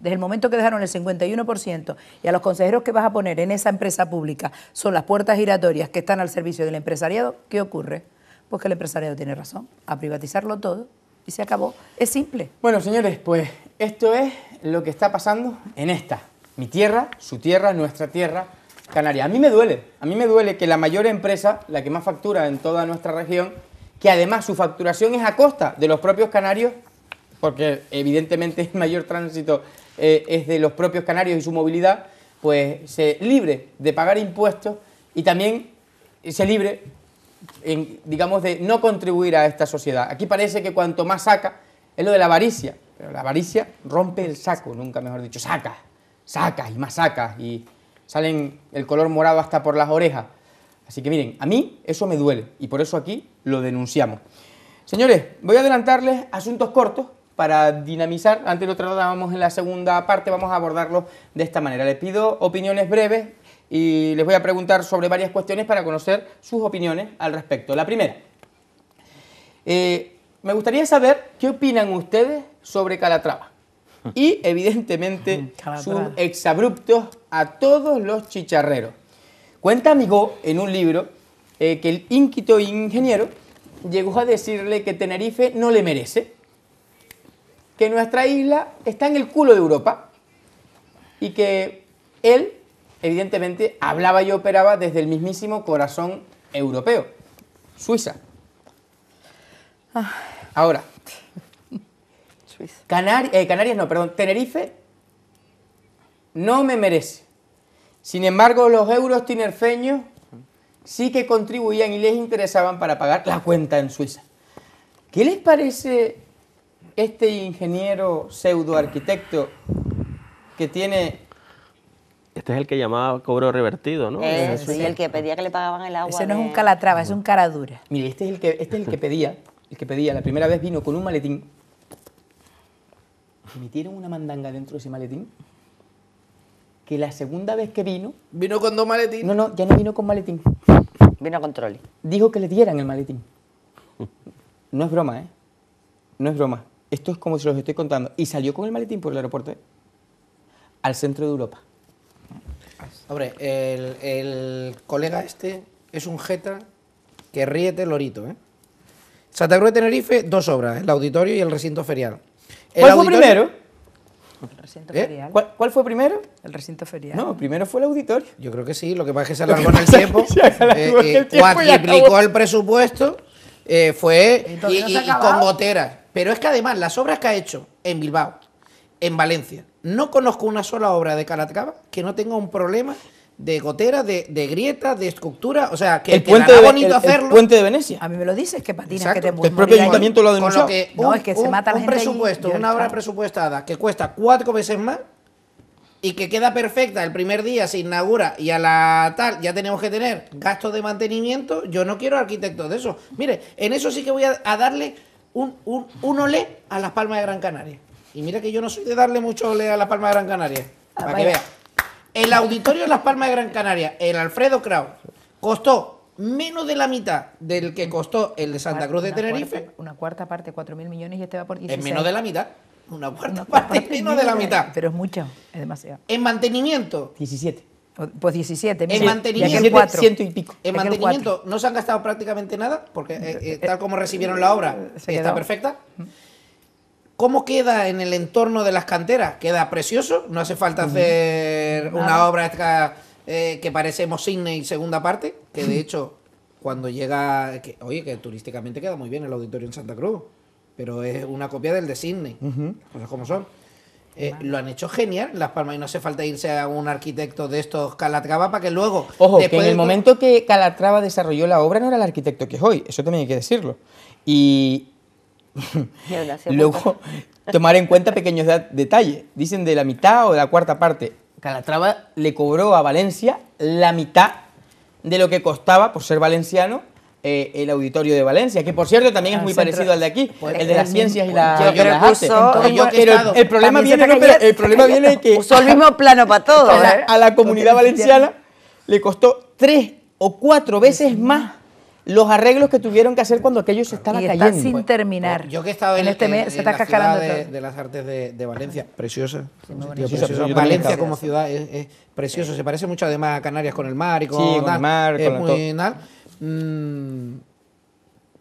Desde el momento que dejaron el 51% y a los consejeros que vas a poner en esa empresa pública son las puertas giratorias que están al servicio del empresariado, ¿qué ocurre? Pues que el empresariado tiene razón, a privatizarlo todo y se acabó. Es simple. Bueno, señores, pues esto es lo que está pasando en esta, mi tierra, su tierra, nuestra tierra, canaria. A mí me duele, a mí me duele que la mayor empresa, la que más factura en toda nuestra región, que además su facturación es a costa de los propios canarios, porque evidentemente el mayor tránsito eh, es de los propios canarios y su movilidad, pues se libre de pagar impuestos y también se libre, en, digamos, de no contribuir a esta sociedad. Aquí parece que cuanto más saca, es lo de la avaricia. Pero la avaricia rompe el saco, nunca mejor dicho, saca, saca y más saca y salen el color morado hasta por las orejas. Así que miren, a mí eso me duele y por eso aquí lo denunciamos. Señores, voy a adelantarles asuntos cortos para dinamizar. Antes lo tratábamos en la segunda parte, vamos a abordarlo de esta manera. Les pido opiniones breves y les voy a preguntar sobre varias cuestiones para conocer sus opiniones al respecto. La primera, eh, me gustaría saber qué opinan ustedes sobre Calatrava. Y evidentemente sus exabruptos a todos los chicharreros. Cuenta Amigo en un libro eh, que el ínquito ingeniero llegó a decirle que Tenerife no le merece, que nuestra isla está en el culo de Europa y que él, evidentemente, hablaba y operaba desde el mismísimo corazón europeo, Suiza. Ah. Ahora. Eh, Canarias, no, perdón, Tenerife no me merece. Sin embargo, los euros tinerfeños sí que contribuían y les interesaban para pagar la cuenta en Suiza. ¿Qué les parece este ingeniero pseudo arquitecto que tiene... Este es el que llamaba cobro revertido, ¿no? Eh, es sí, el que pedía que le pagaban el agua. Ese no es un calatrava, es un cara dura. Mire, este es el que, este es el que pedía el que pedía la primera vez vino con un maletín. Me metieron una mandanga dentro de ese maletín. Que la segunda vez que vino. ¿Vino con dos maletines? No, no, ya no vino con maletín. Vino a control. Dijo que le dieran el maletín. No es broma, ¿eh? No es broma. Esto es como si los estoy contando. Y salió con el maletín por el aeropuerto ¿eh? al centro de Europa. Hombre, el, colega este es un jeta que ríete lorito, ¿eh? Santa Cruz de Tenerife, dos obras, el auditorio y el recinto ferial. ¿Cuál fue primero? El recinto ¿Eh? ferial. ¿Cuál, fue primero? El recinto ferial. No, primero fue el auditorio. Yo creo que sí, lo que pasa es que se alargó en el eh, eh, tiempo. el presupuesto, fue y, con goteras. Pero es que además las obras que ha hecho en Bilbao, en Valencia, no conozco una sola obra de Calatcaba, que no tenga un problema de gotera de, de grietas, de estructura. O sea, que el puente de, bonito hacerlo. puente de Venecia. A mí me lo dices, que patina que te El propio ayuntamiento lo ha denunciado. no, es que se mata la un presupuesto, una obra presupuestada que cuesta cuatro veces más y que queda perfecta el primer día, se inaugura y a la tal ya tenemos que tener gastos de mantenimiento. Yo no quiero arquitectos de eso. Mire, en eso sí que voy a, darle un, un, olé a las Palmas de Gran Canaria. Y mira que yo no soy de darle mucho olé a las Palmas de Gran Canaria. Ah, para que vea. El auditorio de Las Palmas de Gran Canaria, el Alfredo Kraus, costó menos de la mitad del que costó el de Santa Cruz de Tenerife. una cuarta parte, 4.000 millones y este va por 16. Es menos de la mitad. Una cuarta, parte, menos de la mitad. Pero es mucho, es demasiado. En mantenimiento. 17. Pues 17. En mantenimiento. y pico. En mantenimiento no se han gastado prácticamente nada, porque eh, eh, tal como recibieron la obra, está perfecta. Mm. ¿Cómo queda en el entorno de las canteras? ¿Queda precioso? ¿No hace falta hacer una obra eh, que parece y segunda parte? Que de hecho, cuando llega. oye, que turísticamente queda muy bien el auditorio en Santa Cruz. Pero es una copia del de Sydney. Uh como son. Eh, lo han hecho genial Las Palmas y no hace falta irse a un arquitecto de estos Calatrava para que luego... Ojo, que en el momento que Calatrava desarrolló la obra no era el arquitecto que es hoy, eso también hay que decirlo. Y Luego, tomar en cuenta pequeños detalles. Dicen de la mitad o de la cuarta parte. Calatrava le cobró a Valencia la mitad de lo que costaba, por ser valenciano, eh, el auditorio de Valencia, que por cierto también es ah, muy parecido al de aquí, pues, el de las ciencias y la, el, problema viene, el problema viene que usó el mismo plano para todo A la ¿eh? comunidad valenciana le costó tres o cuatro veces más los arreglos que tuvieron que hacer cuando aquello se estaba y está sin terminar. yo que estaba en, en este mes se está de, las artes de, Valencia, preciosa. Valencia como ciudad es, preciosa. precioso, se parece mucho además a Canarias con el mar y con, sí, el mar, es con muy mm,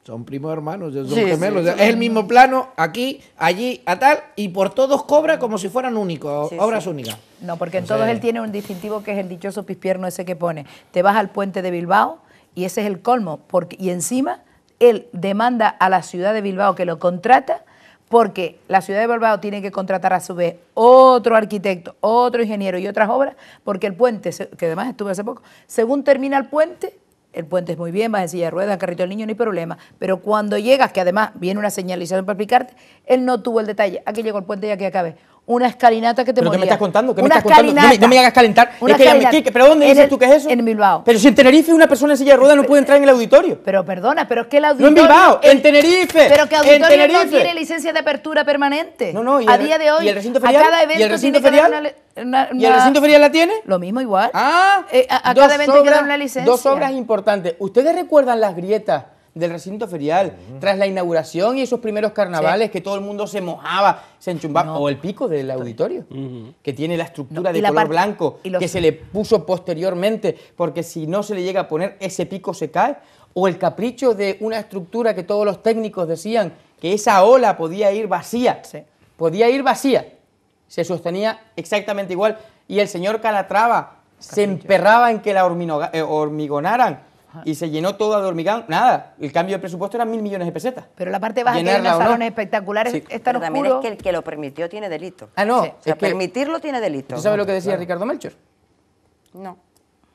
son primos hermanos, es el mismo plano aquí, allí, a tal, y por todos cobra como si fueran únicos, obras únicas. No, porque en todos él tiene un distintivo que es el dichoso pispierno ese que pone. Te vas al puente de Bilbao y ese es el colmo. Porque, y encima, él demanda a la ciudad de Bilbao que lo contrata porque la ciudad de Bilbao tiene que contratar a su vez otro arquitecto, otro ingeniero y otras obras, porque el puente, que además estuve hace poco, según termina el puente, el puente es muy bien, va en silla rueda, ruedas, carrito del niño, no hay problema, pero cuando llegas, que además viene una señalización para explicarte, él no tuvo el detalle, aquí ah, llegó el puente y aquí acabé una escalinata que te ¿Pero ¿Qué me estás contando? ¿Qué me estás contando? No me, hagas calentar. ¿Pero dónde dices tú qué es eso? En Bilbao. Pero si en Tenerife una persona en silla de ruedas no puede entrar en el auditorio. Pero perdona, pero es que el auditorio... No en Bilbao, en Tenerife. Pero que auditorio no tiene licencia de apertura permanente. No, no. a día de hoy, ¿y el recinto ferial? ¿Y el recinto ferial? ¿Y el recinto la tiene? Lo mismo, igual. Ah. Eh, a, cada evento hay que dar una licencia. Dos obras importantes. ¿Ustedes recuerdan las grietas del recinto ferial, tras la inauguración y esos primeros carnavales que todo el mundo se mojaba, se enchumbaba, o el pico del auditorio, que tiene la estructura de la color blanco que se le puso posteriormente, porque si no se le llega a poner, ese pico se cae, o el capricho de una estructura que todos los técnicos decían que esa ola podía ir vacía, podía ir vacía, se sostenía exactamente igual, y el señor Calatrava se emperraba en que la eh, hormigonaran y se llenó todo de hormigón. Nada, el cambio de presupuesto era mil millones de pesetas. Pero la parte baja en los salones no. espectaculares, sí. está Pero también es que el que lo permitió tiene delito. Ah, no. Sí. permitirlo tiene delito. ¿Tú sabes lo que decía Ricardo Melchor? No.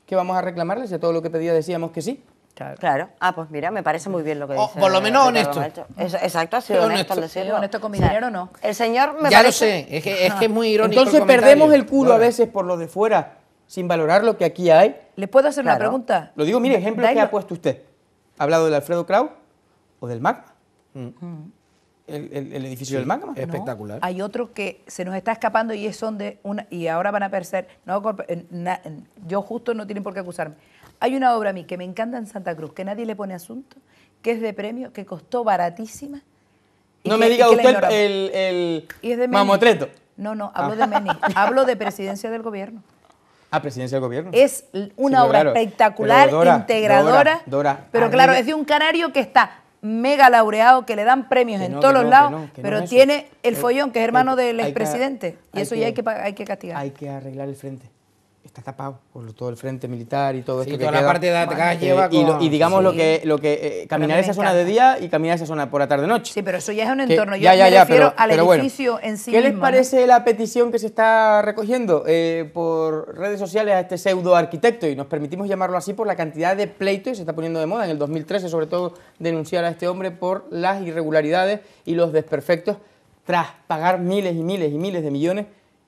¿Qué vamos a reclamarle si a todo lo que pedía decíamos que sí? Claro. claro. Ah, pues mira, me parece muy bien lo que oh, dice. por lo menos honesto. exacto, ha sido honesto, honesto, decirlo. honesto con mi o no. El señor me Ya lo sé, es que, es que es muy irónico. Entonces perdemos el culo a veces por lo de fuera sin valorar lo que aquí hay. ¿Le puedo hacer una pregunta? Lo digo, mire, ejemplo que ha puesto usted. ¿Ha hablado del Alfredo Krau o del Magma? Mm. Mm. El, edificio del Magma. Espectacular. hay otro que se nos está escapando y es son de una. Y ahora van a aparecer. No, eh, eh, yo justo no tienen por qué acusarme. Hay una obra a mí que me encanta en Santa Cruz, que nadie le pone asunto, que es de premio, que costó baratísima. no me diga usted el, mamotreto. No, no, hablo ah. de Meni. Hablo de presidencia del gobierno a presidencia del gobierno. Es una obra espectacular, integradora. pero claro, es de un canario que está mega laureado, que le dan premios en todos los lados, pero tiene el eh, follón, que es hermano eh, del expresidente. Y eso ya hay que, hay que castigar. Hay que arreglar el frente está tapado por todo el frente militar y todo esto toda la parte de eh, y, digamos lo que lo que eh, caminar esa zona de día y caminar esa zona por la tarde noche sí pero eso ya es un entorno yo ya, me refiero al edificio en sí qué les parece la petición que se está recogiendo eh, por redes sociales a este pseudo arquitecto y nos permitimos llamarlo así por la cantidad de pleitos que se está poniendo de moda en el 2013 sobre todo denunciar a este hombre por las irregularidades y los desperfectos tras pagar miles y miles y miles de millones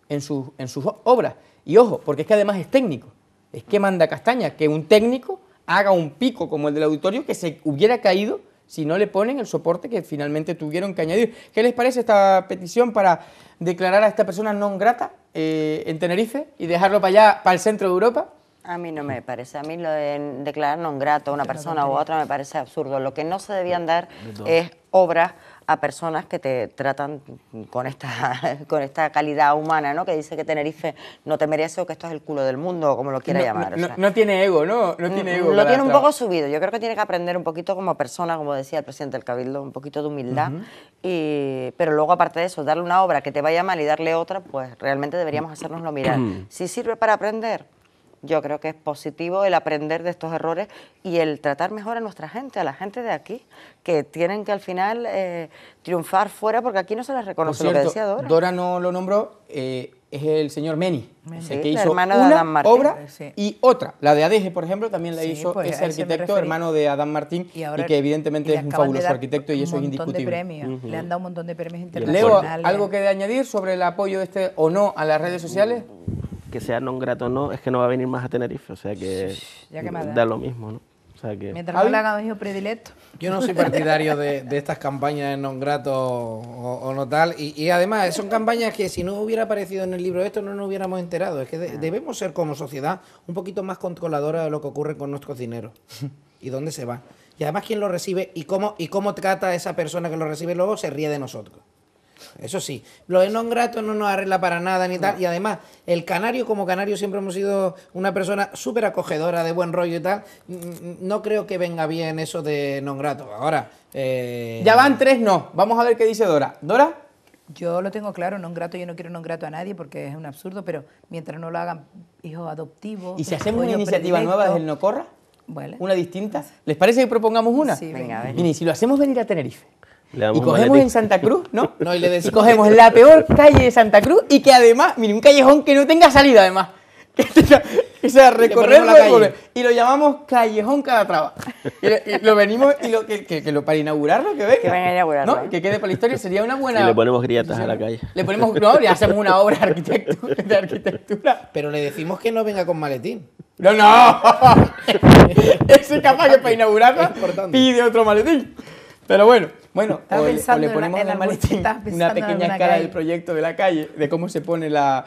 en sus en sus obras y ojo, porque es que además es técnico. Es que manda castaña que un técnico haga un pico como el del auditorio que se hubiera caído si no le ponen el soporte que finalmente tuvieron que añadir. ¿Qué les parece esta petición para declarar a esta persona non grata eh, en Tenerife y dejarlo para allá, para el centro de Europa? A mí no me parece, a mí lo de declarar non grato a una persona u otra me parece absurdo. Lo que no se debían dar es obras personas que te tratan con esta, con esta calidad humana, ¿no? Que dice que Tenerife no te merece o que esto es el culo del mundo, o como lo quiera llamar. no, tiene ego, ¿no? No tiene ego. Lo tiene un poco subido. Yo creo que tiene que aprender un poquito como persona, como decía el presidente del Cabildo, un poquito de humildad. y, pero luego, aparte de eso, darle una obra que te vaya mal y darle otra, pues realmente deberíamos hacernoslo mirar. si sirve para aprender, yo creo que es positivo el aprender de estos errores y el tratar mejor a nuestra gente, a la gente de aquí, que tienen que al final eh, triunfar fuera porque aquí no se les reconoce Dora. Dora no lo nombró, eh, es el señor Meni, que hizo una obra eh, y otra. La de Adeje, por ejemplo, también la hizo es pues, ese arquitecto, hermano de Adán Martín, y, que evidentemente es un fabuloso arquitecto y eso es indiscutible. Le han dado un montón de premios internacionales. ¿algo que de añadir sobre el apoyo este o no a las redes sociales? que sea non grato o no, es que no va a venir más a Tenerife. O sea que, da. lo mismo, ¿no? O sea que... Mientras no le hijo predilecto. Yo no soy partidario de, estas campañas de non grato o, no tal. Y, además, son campañas que si no hubiera aparecido en el libro esto, no nos hubiéramos enterado. Es que ah. debemos ser como sociedad un poquito más controladora de lo que ocurre con nuestros dineros y dónde se va. Y además, quién lo recibe y cómo, y cómo trata a esa persona que lo recibe luego se ríe de nosotros. Eso sí, lo de non grato no nos arregla para nada ni tal. Y además, el canario, como canario, siempre hemos sido una persona súper acogedora, de buen rollo y tal. Mm, mm, no creo que venga bien eso de non grato. Ahora. Eh, ya van tres no. Vamos a ver qué dice Dora. ¿Dora? Yo lo tengo claro, no grato, yo no quiero no grato a nadie porque es un absurdo, pero mientras no lo hagan hijos adoptivos. ¿Y si hacemos una iniciativa nueva desde el No Corra? ¿Una distinta? ¿Les parece que propongamos una? venga, Y si lo hacemos venir a Tenerife y cogemos en Santa Cruz, ¿no? no y le decimos... Cogemos la peor calle de Santa Cruz y que además, mire, un callejón que no tenga salida además. o sea, recorrerlo la y lo llamamos Callejón cada Y lo, venimos y lo, que, que, lo, para inaugurarlo, que venga. Que venga a inaugurarlo. Que quede para la historia, sería una buena. Y le ponemos grietas a la calle. Le ponemos, no, y hacemos una obra de arquitectura, Pero le decimos que no venga con maletín. No, no. Ese capaz que para inaugurarlo pide otro maletín. Pero bueno. Bueno, o le, ponemos en, la, en una pequeña escala del proyecto de la calle, de cómo se pone la,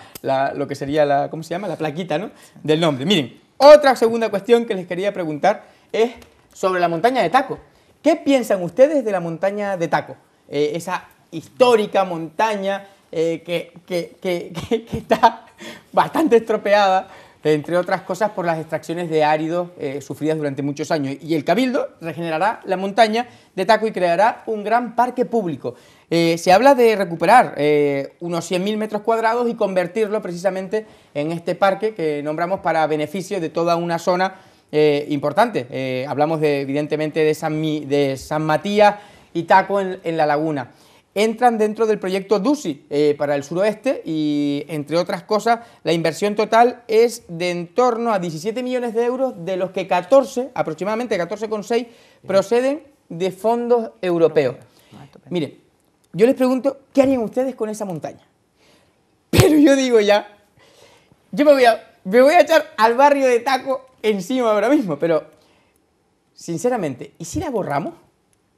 lo que sería la, ¿cómo se llama? La plaquita, ¿no? Del nombre. Miren, otra segunda cuestión que les quería preguntar es sobre la montaña de Taco. ¿Qué piensan ustedes de la montaña de Taco? Eh, esa histórica montaña eh, que, que, que, que está bastante estropeada entre otras cosas por las extracciones de áridos eh, sufridas durante muchos años. Y el Cabildo regenerará la montaña de Taco y creará un gran parque público. Eh, se habla de recuperar eh, unos 100.000 metros cuadrados y convertirlo precisamente en este parque que nombramos para beneficio de toda una zona importante. hablamos de, evidentemente de San, de San Matías y Taco en la laguna entran dentro del proyecto DUSI eh, para el suroeste y, entre otras cosas, la inversión total es de en torno a 17 millones de euros, de los que 14, aproximadamente 14,6, proceden de fondos europeos. Ah, Miren, yo les pregunto, ¿qué harían ustedes con esa montaña? Pero yo digo ya, yo me voy me voy a echar al barrio de Taco encima ahora mismo, pero sinceramente, ¿y si la borramos?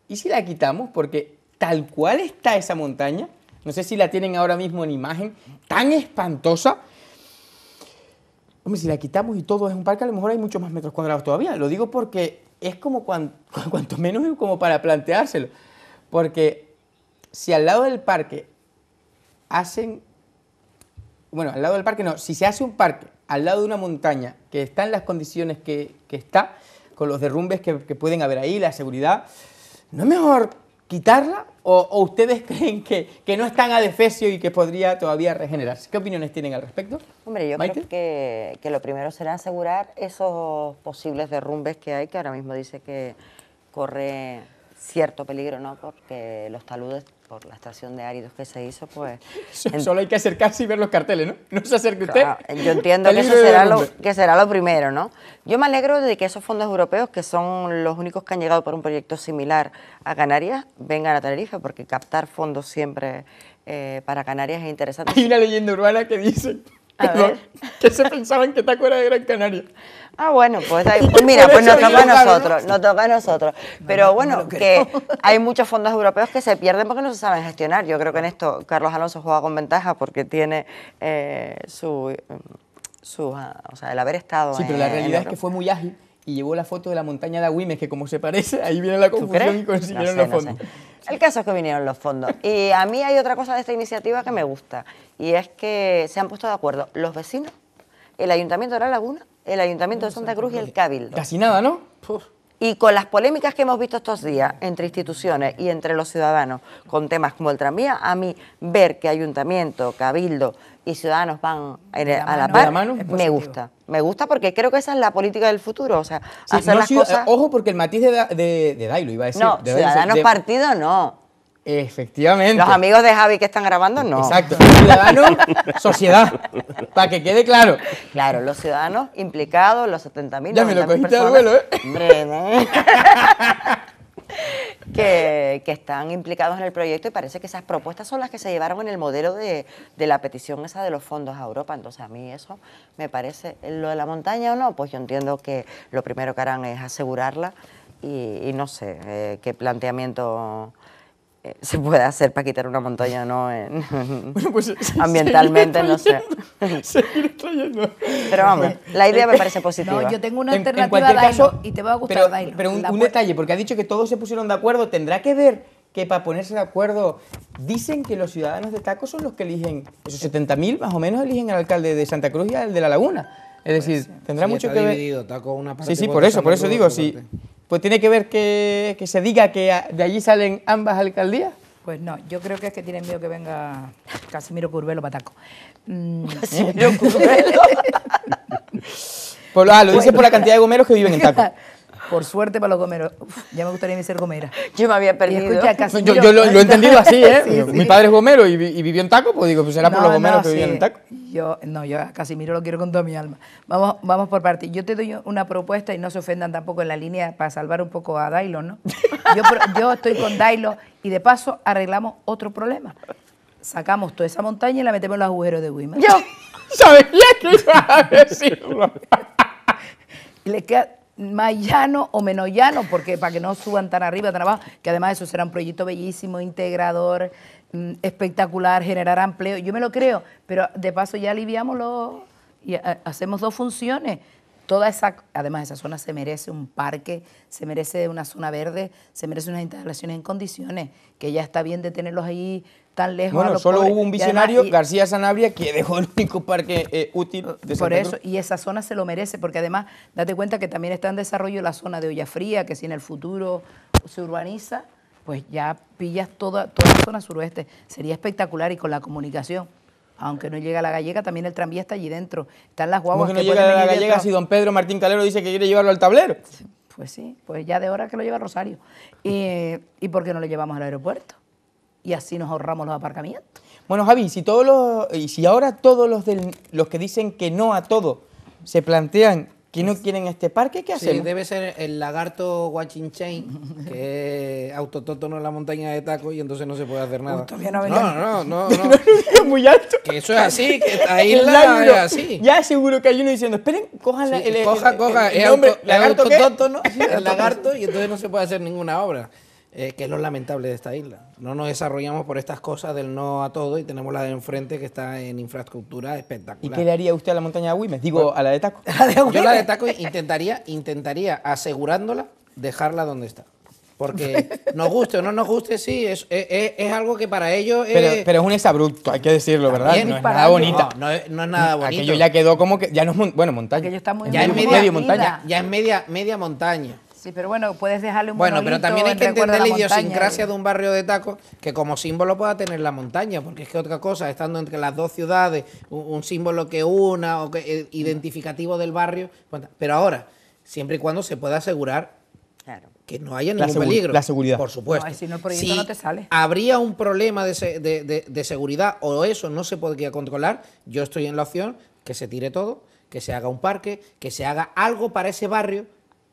¿Y si la quitamos? Porque tal cual está esa montaña. No sé si la tienen ahora mismo en imagen, tan espantosa. Hombre, si la quitamos y todo es un parque, a lo mejor hay muchos más metros cuadrados todavía. Lo digo porque es como cuanto, menos como para planteárselo. Porque si al lado del parque hacen, bueno, al lado del parque no, si se hace un parque al lado de una montaña que está en las condiciones que, está, con los derrumbes que pueden haber ahí, la seguridad, ¿no es mejor quitarla o, ustedes creen que, que, no están a defesio y que podría todavía regenerarse? ¿Qué opiniones tienen al respecto? Hombre, yo creo que, que lo primero será asegurar esos posibles derrumbes que hay, que ahora mismo dice que corre cierto peligro, ¿no? Porque los taludes por la estación de áridos que se hizo, pues... Solo hay que acercarse y ver los carteles, ¿no? No se acerque usted. Yo entiendo que eso será lo, primero, ¿no? Yo me alegro de que esos fondos europeos, que son los únicos que han llegado por un proyecto similar a Canarias, vengan a Tenerife, porque captar fondos siempre eh, para Canarias es interesante. Hay una leyenda urbana que dice que se pensaban que Taco era de Gran Ah, bueno, pues, pues mira, pues nos toca a nosotros, nos toca a nosotros. Pero bueno, que hay muchos fondos europeos que se pierden porque no se saben gestionar. Yo creo que en esto Carlos Alonso juega con ventaja porque tiene eh, su, mm, su, ah, o sea, el haber estado. Sí, pero la realidad es que fue muy ágil y llevó la foto de la montaña de Agüimes, que como se parece, ahí viene la confusión y consiguieron los fondos. El caso es que vinieron los fondos. Y a mí hay otra cosa de esta iniciativa que me gusta, y es que se han puesto de acuerdo los vecinos, el Ayuntamiento de La Laguna, el Ayuntamiento de Santa Cruz y el Cabildo. Casi nada, ¿no? Y con las polémicas que hemos visto estos días entre instituciones y entre los ciudadanos con temas como el tranvía, a mí ver que ayuntamiento, cabildo y ciudadanos van eh, a la par, me gusta. Me gusta porque creo que esa es la política del futuro. O sea, hacer Ojo, porque el matiz de, de, Dailo iba a decir. No, ciudadanos partido no. Efectivamente. Los amigos de Javi que están grabando, no. Exacto. Ciudadanos, sociedad. Para que quede claro. Claro, los ciudadanos implicados, los 70.000. Ya me lo cogiste al vuelo, ¿eh? que, están implicados en el proyecto y parece que esas propuestas son las que se llevaron en el modelo de, la petición esa de los fondos a Europa. Entonces, a mí eso me parece. Lo de la montaña o no, pues yo entiendo que lo primero que harán es asegurarla y, no sé eh, qué planteamiento. Eh, se puede hacer para quitar una montaña, ¿no? Pues, ambientalmente, no sé. Seguir Pero vamos, la idea me parece positiva. No, yo tengo una alternativa a y te va a gustar Pero, pero un, detalle, porque ha dicho que todos se pusieron de acuerdo, tendrá que ver que para ponerse de acuerdo dicen que los ciudadanos de Taco son los que eligen, esos 70.000 más o menos eligen al alcalde de Santa Cruz y al de La Laguna. Es decir, tendrá mucho que ver. Taco una sí, sí, por eso, por eso digo, sí pues tiene que ver que, se diga que de allí salen ambas alcaldías. Pues no, yo creo que es que tienen miedo que venga Casimiro Curvelo para taco. Mm. Casimiro Curvelo. pues, ah, lo dice por la cantidad de gomeros que viven en Taco. Por suerte para los gomeros. ya me gustaría ser gomera. Yo me había perdido. yo, lo, he entendido así, ¿eh? Mi padre es gomero y, vivió en taco, pues digo, pues será por los gomeros que vivían en taco. Yo, no, yo a Casimiro lo quiero con toda mi alma. Vamos, vamos por partes. Yo te doy una propuesta y no se ofendan tampoco en la línea para salvar un poco a Dailo, ¿no? Yo, estoy con Dailo y de paso arreglamos otro problema. Sacamos toda esa montaña y la metemos en los agujeros de Wima. Yo. sabes, que iba a le queda más llano o menos llano, porque para que no suban tan arriba, tan abajo, que además eso será un proyecto bellísimo, integrador, mm, espectacular, generará empleo. Yo me lo creo, pero de paso ya aliviámoslo y eh, hacemos dos funciones. Toda esa, además esa zona se merece un parque, se merece una zona verde, se merece unas instalaciones en condiciones, que ya está bien de tenerlos ahí tan lejos. Bueno, solo hubo un visionario, García Sanabria, que dejó el único parque eh, útil de Por eso, y esa zona se lo merece, porque además, date cuenta que también está en desarrollo la zona de Hoya Fría, que si en el futuro se urbaniza, pues ya pillas toda, toda la zona suroeste. Sería espectacular y con la comunicación aunque no llega a la gallega, también el tranvía está allí dentro. Están las guaguas. ¿Cómo que no llega a la gallega si don Pedro Martín Calero dice que quiere llevarlo al tablero? Pues sí, pues ya de hora que lo lleva Rosario. ¿Y, ¿y por qué no lo llevamos al aeropuerto? y así nos ahorramos los aparcamientos. Bueno, Javi, si todos los, y eh, si ahora todos los, del, los que dicen que no a todo se plantean que no quieren este parque, ¿qué hacemos? Sí, debe ser el lagarto Guachinchain, que es autotótono en la montaña de tacos y entonces no se puede hacer nada. no, no, no, no, no. muy alto. Que eso es así, que ahí la es así. Ya seguro que hay uno diciendo, esperen, cojan la, el, coja, el, coja, el, el, el lagarto, y entonces no se puede hacer ninguna obra. Eh, que es lo lamentable de esta isla. No nos desarrollamos por estas cosas del no a todo y tenemos la de enfrente que está en infraestructura espectacular. ¿Y qué le haría usted a la montaña de me Digo, a la de Taco. Yo la de Taco intentaría, intentaría asegurándola, dejarla donde está. Porque nos guste o no nos guste, sí, es, es, algo que para ellos Pero, es un exabrupto, hay que decirlo, ¿verdad? no es nada bonita. No, es, nada bonito. Aquello ya quedó como que... Ya no bueno, montaña. Está muy ya, medio, montaña. Ya es media, media montaña. Sí, pero bueno, puedes dejarle un Bueno, pero también hay que entender la, idiosincrasia de un barrio de tacos que como símbolo pueda tener la montaña, porque es que otra cosa, estando entre las dos ciudades, un, símbolo que una o que eh, identificativo del barrio, pues, pero ahora, siempre y cuando se pueda asegurar que no haya ningún la peligro. La seguridad. Por supuesto. si no, sale. habría un problema de seguridad o eso no se podría controlar, yo estoy en la opción que se tire todo, que se haga un parque, que se haga algo para ese barrio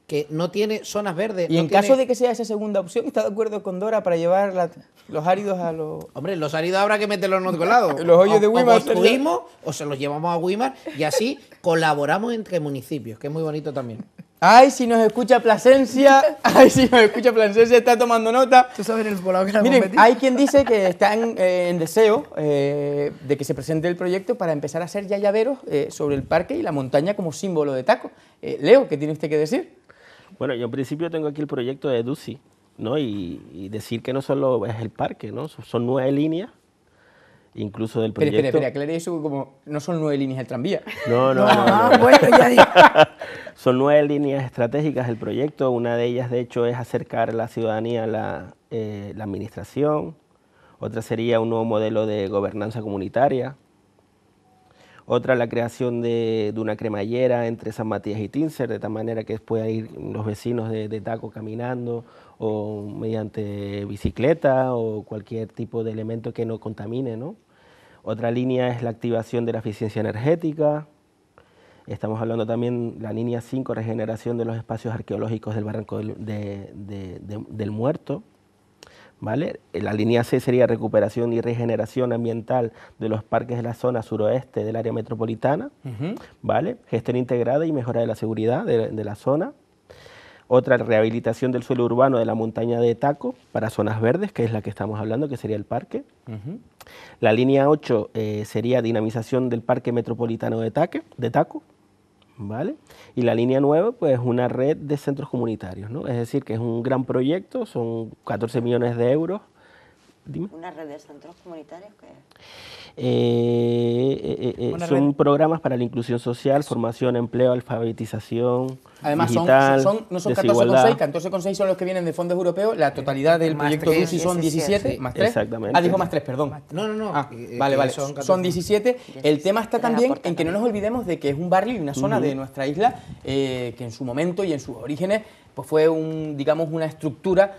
que no tiene zonas verdes. Y en caso de que sea esa segunda opción, ¿está de acuerdo con Dora para llevar los áridos a los... Hombre, los áridos habrá que meterlos en otro lado. los hoyos de Wimar. O construimos o se los llevamos a Wimar y así colaboramos entre municipios, que es muy bonito también. Ay, si nos escucha Plasencia, ay, si nos escucha Plasencia, está tomando nota. Tú sabes el que Miren, hay quien dice que están eh, en deseo eh, de que se presente el proyecto para empezar a hacer ya llaveros eh, sobre el parque y la montaña como símbolo de taco. Leo, ¿qué tiene usted que decir? Bueno, yo en principio tengo aquí el proyecto de DUCI, ¿no? Y, decir que no solo es el parque, ¿no? Son nueve líneas, incluso del proyecto... Pero, espera, espera, aclare eso como, no son nueve líneas el tranvía. Ah, no, no, no, bueno, son nueve líneas estratégicas del proyecto, una de ellas, de hecho, es acercar a la ciudadanía a eh, la administración, otra sería un nuevo modelo de gobernanza comunitaria, otra, la creación de, una cremallera entre San Matías y Tinser, de tal manera que puedan ir los vecinos de, Taco caminando o mediante bicicleta o cualquier tipo de elemento que no contamine. Otra línea es la activación de la eficiencia energética. Estamos hablando también la línea 5, regeneración de los espacios arqueológicos del barranco del muerto. Eh, la línea C sería recuperación y regeneración ambiental de los parques de la zona suroeste del área metropolitana, Gestión integrada y mejora de la seguridad de, la zona. Otra, rehabilitación del suelo urbano de la montaña de Taco para zonas verdes, que es la que estamos hablando, que sería el parque. La línea 8 eh, sería dinamización del parque metropolitano de, de Taco, ¿vale? Y la línea nueva pues es una red de centros comunitarios, ¿no? Es decir, que es un gran proyecto, son 14 millones de euros. ¿Una red de centros comunitarios qué eh, eh, eh, son programas para la inclusión social, formación, empleo, alfabetización. Además, digital, son, son, no son 14,6, con son los que vienen de fondos europeos, la totalidad del proyecto UCI son 17, más 3. Exactamente. Ah, dijo más 3, perdón. No, no, no. Ah, vale, vale. Son, 17. El tema está también en que no nos olvidemos de que es un barrio y una zona de nuestra isla que en su momento y en sus orígenes pues fue un, digamos, una estructura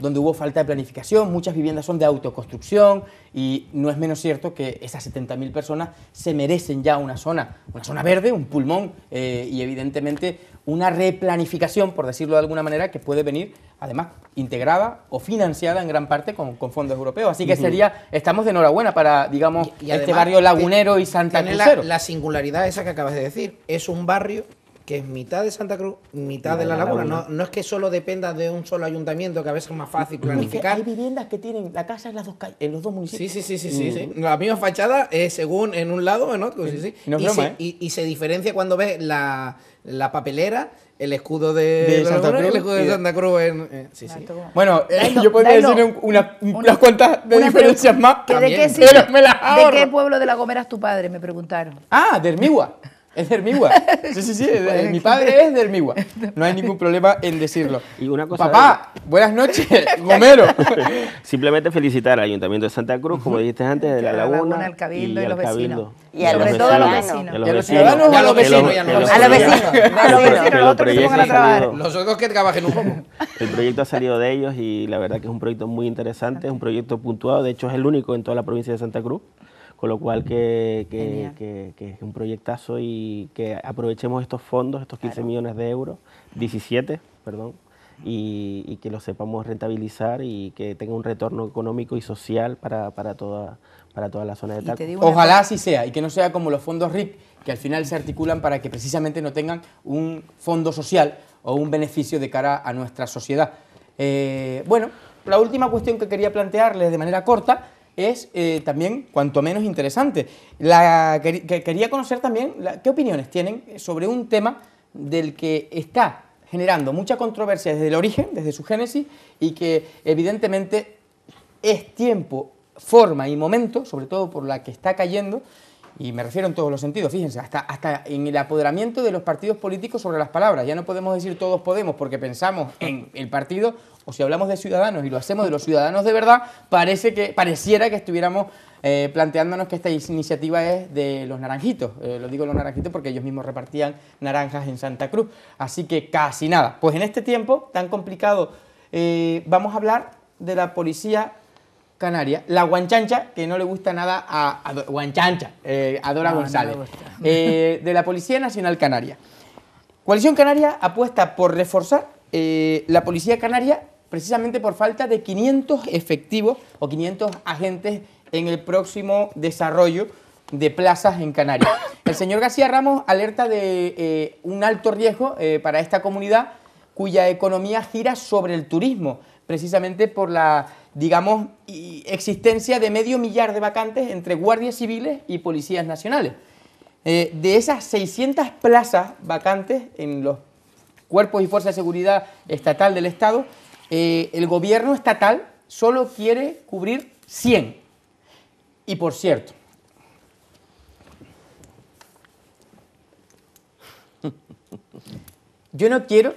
donde hubo falta de planificación, muchas viviendas son de autoconstrucción y no es menos cierto que esas 70.000 personas se merecen ya una zona, una zona verde, un pulmón eh, y evidentemente una replanificación, por decirlo de alguna manera, que puede venir además integrada o financiada en gran parte con, fondos europeos. Así que sería, estamos de enhorabuena para, digamos, este barrio lagunero y Santa Cruz. La, la singularidad esa que acabas de decir, es un barrio que es mitad de Santa Cruz, mitad de la, laguna. No, no, es que solo dependa de un solo ayuntamiento, que a veces es más fácil planificar. hay viviendas que tienen la casa en, las dos en los dos municipios. Sí, sí, sí, sí, mm. sí, La misma fachada es según en un lado o en otro. Sí, sí. No y, se, ¿eh? y, se diferencia cuando ves la, la papelera, el escudo de, Santa Cruz. El escudo de Santa Cruz en, eh, sí, sí. Bueno, eh, yo podría decir unas cuantas diferencias más. qué, pero ¿De qué pueblo de La Gomera es tu padre? Me preguntaron. Ah, de Hermigua. Es de Hermigua. Sí, sí, sí. mi padre es de Hermigua. No hay ningún problema en decirlo. Y una cosa Papá, buenas noches, Gomero. Simplemente felicitar al Ayuntamiento de Santa Cruz, como dijiste antes, de la Laguna. al Cabildo y, y los vecinos. Y a los vecinos. A los ciudadanos a los vecinos. A los vecinos. A los vecinos. que Los otros que trabajen un poco. El proyecto ha salido de ellos y la verdad que es un proyecto muy interesante. Es un proyecto puntuado. De hecho, es el único en toda la provincia de Santa Cruz. Con lo cual que, es un proyectazo y que aprovechemos estos fondos, estos 15 millones de euros, 17, perdón, y, que lo sepamos rentabilizar y que tenga un retorno económico y social para, toda, para toda la zona de Taco. Ojalá así sea y que no sea como los fondos RIC, que al final se articulan para que precisamente no tengan un fondo social o un beneficio de cara a nuestra sociedad. Eh, bueno, la última cuestión que quería plantearles de manera corta es eh, también cuanto menos interesante. La, quería conocer también qué opiniones tienen sobre un tema del que está generando mucha controversia desde el origen, desde su génesis, y que evidentemente es tiempo, forma y momento, sobre todo por la que está cayendo, y me refiero en todos los sentidos, fíjense, hasta, hasta en el apoderamiento de los partidos políticos sobre las palabras. Ya no podemos decir todos podemos porque pensamos en el partido, o si hablamos de ciudadanos y lo hacemos de los ciudadanos de verdad, parece que, pareciera que estuviéramos eh, planteándonos que esta iniciativa es de los naranjitos. Eh, lo digo los naranjitos porque ellos mismos repartían naranjas en Santa Cruz. Así que casi nada. Pues en este tiempo tan complicado eh, vamos a hablar de la policía canaria. La guanchancha, que no le gusta nada a, a guanchancha, eh, Adora González, eh, de la Policía Nacional Canaria. Coalición Canaria apuesta por reforzar eh, la Policía Canaria precisamente por falta de 500 efectivos o 500 agentes en el próximo desarrollo de plazas en Canarias. El señor García Ramos alerta de un alto riesgo para esta comunidad cuya economía gira sobre el turismo precisamente por la, digamos, existencia de medio millar de vacantes entre guardias civiles y policías nacionales. Eh, de esas 600 plazas vacantes en los cuerpos y fuerzas de seguridad estatal del Estado, eh, el gobierno estatal solo quiere cubrir 100. Y por cierto, yo no quiero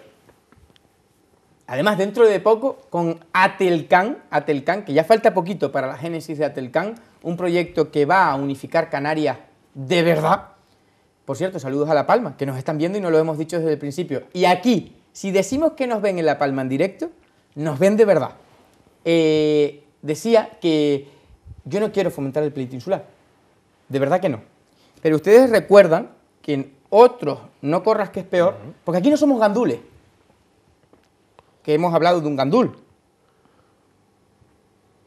Además, dentro de poco, con Atelcan, Atelcan, que ya falta poquito para la génesis de Atelcan, un proyecto que va a unificar Canarias de verdad. Por cierto, saludos a La Palma, que nos están viendo y no lo hemos dicho desde el principio. Y aquí, si decimos que nos ven en La Palma en directo, nos ven de verdad. Eh, decía que yo no quiero fomentar el pleito insular. De verdad que no. Pero ustedes recuerdan que en otros no corras que es peor, porque aquí no somos gandules que hemos hablado de un gandul.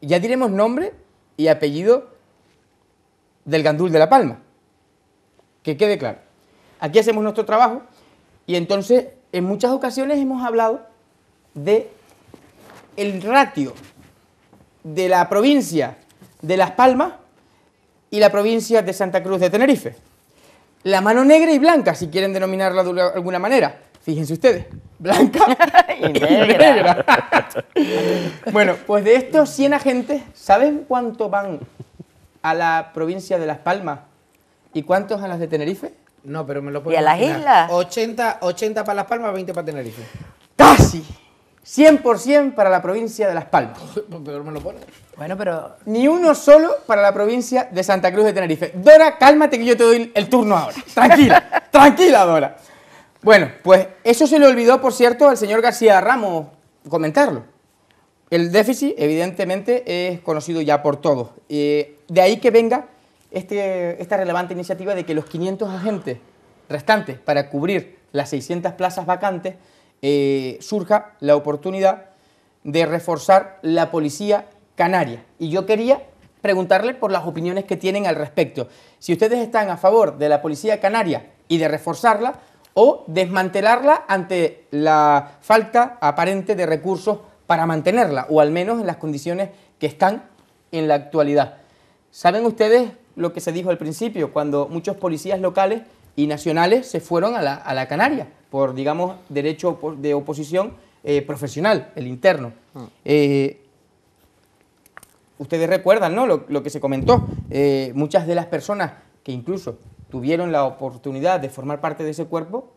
Ya diremos nombre y apellido del gandul de La Palma. Que quede claro. Aquí hacemos nuestro trabajo y entonces en muchas ocasiones hemos hablado de el ratio de la provincia de Las Palmas y la provincia de Santa Cruz de Tenerife. La mano negra y blanca, si quieren denominarla de alguna manera. Fíjense ustedes blanca y bueno, pues de estos 100 agentes, ¿saben cuánto van a la provincia de Las Palmas y cuántos a las de Tenerife? No, pero me lo puedo ¿Y a las islas? 80, 80 para Las Palmas, 20 para Tenerife. ¡Casi! 100% para la provincia de Las Palmas. me lo pones? Bueno, pero... Ni uno solo para la provincia de Santa Cruz de Tenerife. Dora, cálmate que yo te doy el turno ahora. Tranquila, tranquila, Dora. Bueno, pues eso se le olvidó, por cierto, al señor García Ramos comentarlo. El déficit, evidentemente, es conocido ya por todos. Eh, de ahí que venga este, esta relevante iniciativa de que los 500 agentes restantes para cubrir las 600 plazas vacantes eh, surja la oportunidad de reforzar la policía canaria. Y yo quería preguntarle por las opiniones que tienen al respecto. Si ustedes están a favor de la policía canaria y de reforzarla, o desmantelarla ante la falta aparente de recursos para mantenerla, o al menos en las condiciones que están en la actualidad. ¿Saben ustedes lo que se dijo al principio, cuando muchos policías locales y nacionales se fueron a la, Canaria por, digamos, derecho de oposición eh, profesional, el interno? Mm. Eh, ustedes recuerdan, ¿no? Lo, que se comentó, eh, muchas de las personas que incluso tuvieron la oportunidad de formar parte de ese cuerpo,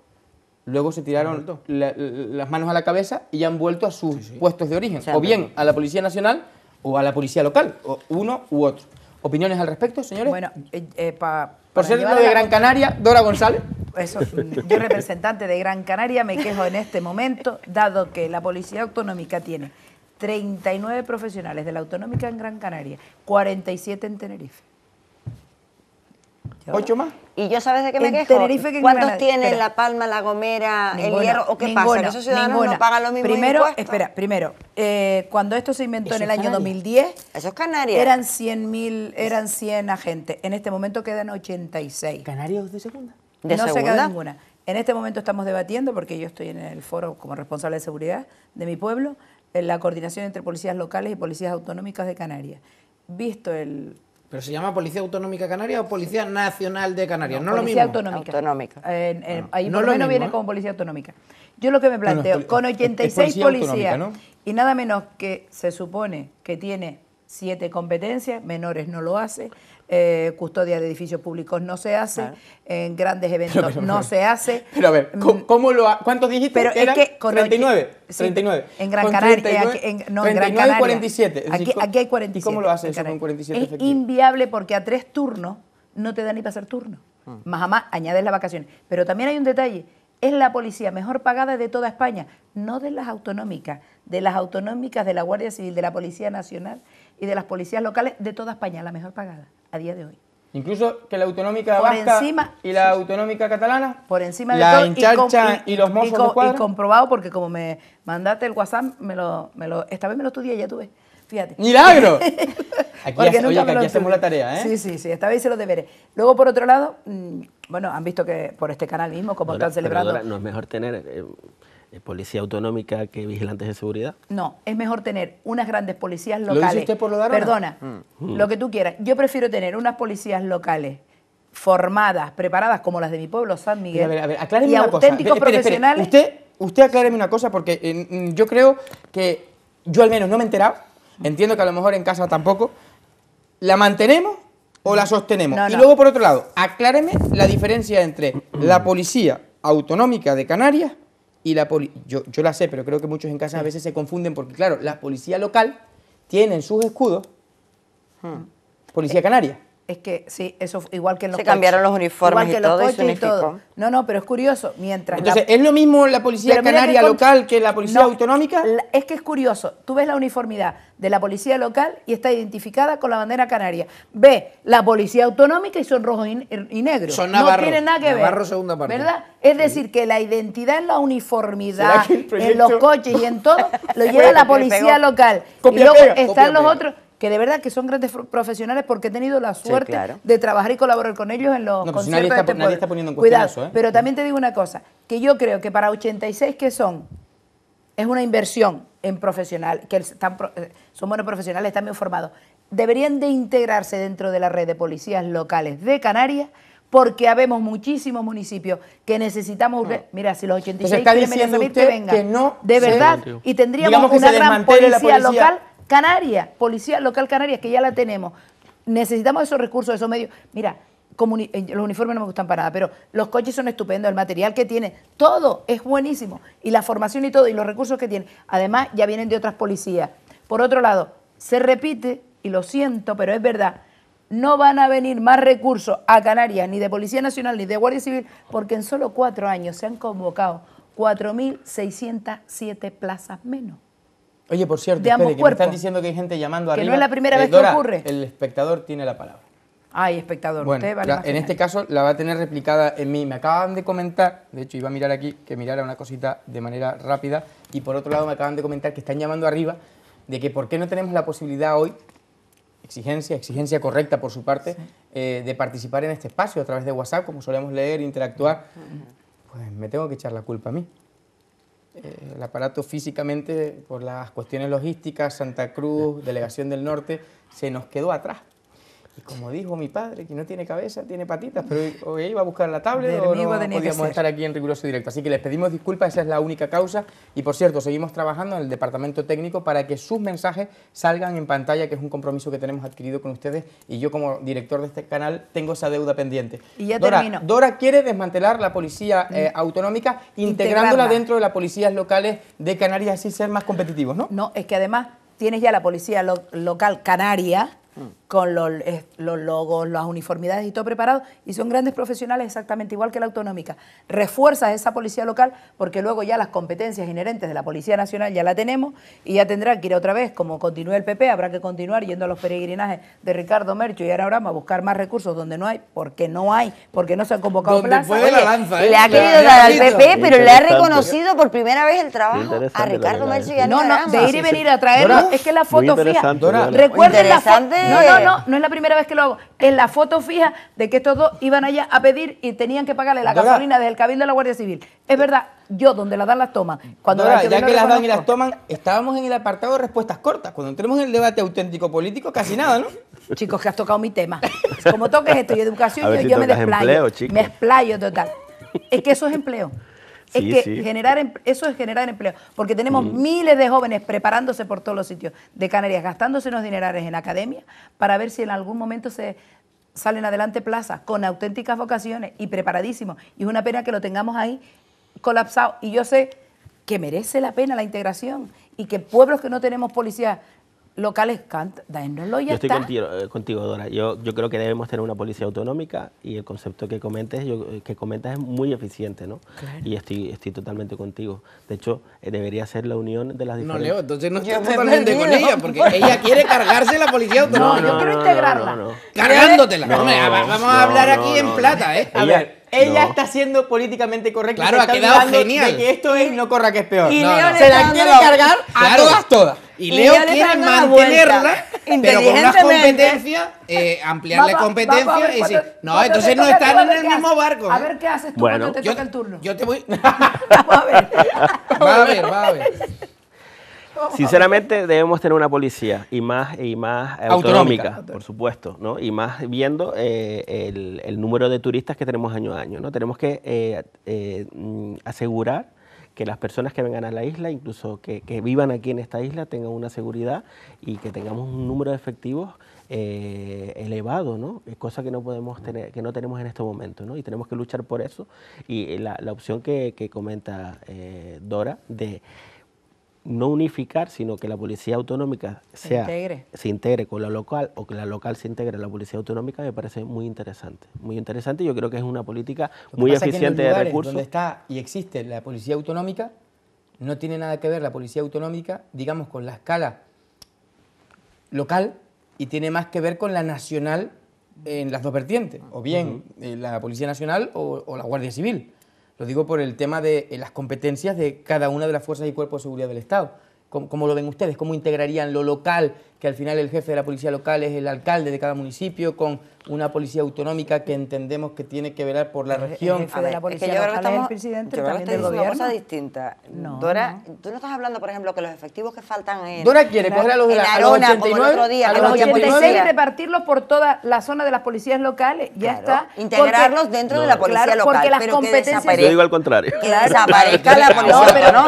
luego se tiraron las manos a la cabeza y han vuelto a sus puestos de origen, o, bien a la Policía Nacional o a la Policía Local, o uno u otro. ¿Opiniones al respecto, señores? Bueno, eh, eh, Por ser de Gran Canaria, Dora González. yo representante de Gran Canaria me quejo en este momento, dado que la Policía Autonómica tiene 39 profesionales de la Autonómica en Gran Canaria, 47 en Tenerife. ¿Ocho más? ¿Y yo sabes de qué me quejo? ¿Cuántos tienen La Palma, La Gomera, El Hierro? ¿O qué pasa? ¿Que esos ciudadanos no pagan los mismos primero, Espera, primero, eh, cuando esto se inventó en el año 2010... ¿Esos Canarias? Eran 100, eran 100 agentes. En este momento quedan 86. ¿Canarios de segunda? no se queda ninguna. En este momento estamos debatiendo, porque yo estoy en el foro como responsable de seguridad de mi pueblo, en la coordinación entre policías locales y policías autonómicas de Canarias. Visto el ¿Pero se llama Policía Autonómica Canaria o Policía Nacional de Canarias? No, lo mismo. Autonómica. Eh, eh, ah. ahí por lo menos viene como Policía Autonómica. Yo lo que me planteo, con 86 policías y nada menos que se supone que tiene siete competencias, menores no lo hace, eh, custodia de edificios públicos no se hace, en grandes eventos no se hace. Pero a ver, mm. ¿cómo, lo ¿cuántos dijiste? Pero que 39, 39. en Gran Canaria, aquí, 39 y 47. aquí, aquí, hay 47. ¿Y cómo lo hace eso con 47 Es inviable porque a tres turnos no te da ni para hacer turno. Ah. Más a más, añades las vacaciones. Pero también hay un detalle, es la policía mejor pagada de toda España, no de las autonómicas, de las autonómicas, de la Guardia Civil, de la Policía Nacional y de las policías locales de toda España, la mejor pagada a día de hoy. Incluso que la autonómica vasca y la autonómica catalana. Por encima de la todo. Y, los mozos y, y, comprobado, porque como me mandaste el WhatsApp, me lo, me lo, esta vez me lo estudié, ya tuve. Fíjate. ¡Milagro! aquí, que aquí hacemos la tarea, ¿eh? Sí, sí, sí, esta vez hice los deberes. Luego, por otro lado, mm, bueno, han visto que por este canal mismo, como están celebrando. no es mejor tener. Eh, eh, policía autonómica que vigilantes de seguridad? No, es mejor tener unas grandes policías locales. ¿Lo usted por lo de Perdona, mm. lo que tú quieras. Yo prefiero tener unas policías locales formadas, preparadas como las de mi pueblo, San Miguel, a ver, y una auténticos profesionales. Usted, usted acláreme una cosa porque eh, mm, yo creo que yo al menos no me he enterado, entiendo que a lo mejor en casa tampoco, ¿la mantenemos o la sostenemos? Y luego por otro lado, acláreme la diferencia entre la policía autonómica de Canarias y la yo, yo la sé, pero creo que muchos en casa a veces se confunden porque, claro, la policía local tiene en sus escudos hmm. policía canaria es que sí, eso igual que en los Se cambiaron los uniformes y, todo, y, No, no, pero es curioso. Mientras Entonces, ¿es lo mismo la policía canaria local que la policía autonómica? Es que es curioso. Tú ves la uniformidad de la policía local y está identificada con la bandera canaria. Ve la policía autonómica y son rojos y, negros. Son Navarro. No tienen nada que ver. Navarro segunda parte. ¿Verdad? Es decir, que la identidad en la uniformidad, en los coches y en todo, lo lleva la policía local. y luego están los otros que de verdad que son grandes profesionales porque he tenido la suerte de trabajar y colaborar con ellos en los pues Nadie está, está poniendo en cuestión Cuidado, eso, ¿eh? Pero mm. también te digo una cosa, que yo creo que para 86 que son, es una inversión en profesional, que eh, son buenos profesionales, están bien formados. Deberían de integrarse dentro de la red de policías locales de Canarias porque habemos muchísimos municipios que necesitamos... Ah. Mira, si los 86 quieren que no de verdad, y tendríamos una gran policía local Canarias, policía local Canarias, que ya la tenemos. Necesitamos esos recursos, esos medios. Mira, eh, los uniformes no me gustan para nada, pero los coches son estupendos, el material que tiene, todo es buenísimo. Y la formación y todo, y los recursos que tiene. Además, ya vienen de otras policías. Por otro lado, se repite, y lo siento, pero es verdad, no van a venir más recursos a Canarias, ni de Policía Nacional, ni de Guardia Civil, porque en solo cuatro años se han convocado 4.607 plazas menos. Oye, por cierto, que me están diciendo que hay gente llamando arriba. Que no es la primera vez que ocurre. El espectador tiene la palabra. Ay, espectador, usted vale. En este caso la va a tener replicada en mí. Me acaban de comentar, de hecho iba a mirar aquí, que mirara una cosita de manera rápida. Y por otro lado me acaban de comentar que están llamando arriba de que por qué no tenemos la posibilidad hoy, exigencia, exigencia correcta por su parte, eh, de participar en este espacio a través de WhatsApp, como solemos leer, interactuar. Pues me tengo que echar la culpa a mí. Eh, el aparato físicamente, por las cuestiones logísticas, Santa Cruz, Delegación del Norte, se nos quedó atrás como dijo mi padre, que no tiene cabeza, tiene patitas, pero hoy iba a buscar la tablet o no podíamos estar aquí en riguroso directo. Así que les pedimos disculpas, esa es la única causa. Y por cierto, seguimos trabajando en el departamento técnico para que sus mensajes salgan en pantalla, que es un compromiso que tenemos adquirido con ustedes. Y yo como director de este canal tengo esa deuda pendiente. Dora, Dora quiere desmantelar la policía eh, mm. autonómica integrándola dentro de las policías locales de Canarias, así ser más competitivos, ¿no? No, es que además tienes ya la policía local canaria mm con los, los, logos, las uniformidades y todo preparado, y son grandes profesionales exactamente igual que la autonómica. refuerza esa policía local porque luego ya las competencias inherentes de la Policía Nacional ya la tenemos y ya tendrá que ir otra vez, como continúa el PP, habrá que continuar yendo a los peregrinajes de Ricardo Mercho y ahora a buscar más recursos donde no hay, porque no hay, porque no se han convocado plazas. ¿eh? Le ha querido dar al PP, pero le ha reconocido por primera vez el trabajo a Ricardo Mercho y a No, no, de ir y venir a traerlo, es que la foto fija. Recuerden la foto no, no, es la primera vez que lo hago. en la foto fija de que estos dos iban allá a pedir y tenían que pagarle la gasolina desde el Cabildo de la Guardia Civil. Es verdad, yo donde la dan las toman. Cuando ya que las dan y las toman, estábamos en el apartado de respuestas cortas. Cuando entremos en el debate auténtico político, casi nada, ¿no? Chicos, que has tocado mi tema. Como toques esto y educación, yo, yo me desplayo. me explayo total. Es que eso es empleo es que generar em-, eso es generar empleo, porque tenemos miles de jóvenes preparándose por todos los sitios de Canarias, gastándose unos dinerares en academia para ver si en algún momento se salen adelante plazas con auténticas vocaciones y preparadísimos. Y es una pena que lo tengamos ahí colapsado. Y yo sé que merece la pena la integración y que pueblos que no tenemos policía locales lo ya Yo estoy Contigo, eh, contigo, Dora. Yo, yo creo que debemos tener una policía autonómica y el concepto que comentes, yo, eh, que comentas es muy eficiente, ¿no? Y estoy, estoy totalmente contigo. De hecho, eh, debería ser la unión de las diferentes... No, Leo, entonces no estoy totalmente con ella, porque ella quiere cargarse la policía autonómica. No, yo quiero integrarla. Cargándotela. vamos a hablar aquí en plata, ¿eh? A ver ella está siendo políticamente correcta. Claro, ha quedado genial. De que esto es no corra que es peor. Y Leo se la quiere cargar a todas, todas. Y Leo, quiere mantenerla, pero con unas competencias, ampliarle competencia eh, y decir, no, entonces no están en el mismo barco. A ver qué haces tú cuando te toca el turno. Yo te voy. Va a ver, va a ver. Sinceramente, debemos tener una policía y más, y más eh, autonómica, por supuesto, ¿no? Y más viendo eh, el, número de turistas que tenemos año a año, ¿no? Tenemos que eh, asegurar que las personas que vengan a la isla, incluso que, vivan aquí en esta isla, tengan una seguridad y que tengamos un número de efectivos eh, elevado, ¿no? Cosa que no podemos tener, que no tenemos en este momento, ¿no? Y tenemos que luchar por eso. Y la, opción que, comenta Dora de no unificar, sino que la policía autonómica se, integre. con la local o que la local se integre a la policía autonómica me parece muy interesante. Muy interesante, yo creo que es una política muy eficiente de recursos. Donde está y existe la policía autonómica, no tiene nada que ver la policía autonómica, digamos, con la escala local y tiene más que ver con la nacional en las dos vertientes, o bien eh, la Policía Nacional o la Guardia Civil. Lo digo por el tema de eh, las competencias de cada una de las fuerzas y cuerpos de seguridad del Estado. ¿Cómo, lo ven ustedes? ¿Cómo integrarían lo local que al final el jefe de la policía local es el alcalde de cada municipio, con una policía autonómica que entendemos que tiene que velar por la región. El jefe de la policía es que yo local estamos, es el presidente del gobierno. Una cosa distinta. Dora, tú no estás hablando, por ejemplo, que los efectivos que faltan en... Dora quiere coger a los de la, Arona, a los 89, otro día, 86 y repartirlos por toda la zona de las policías locales, ya está. Integrarlos dentro de la policía local, porque las pero competencias, que Yo digo al contrario. Que desaparezca la policía no,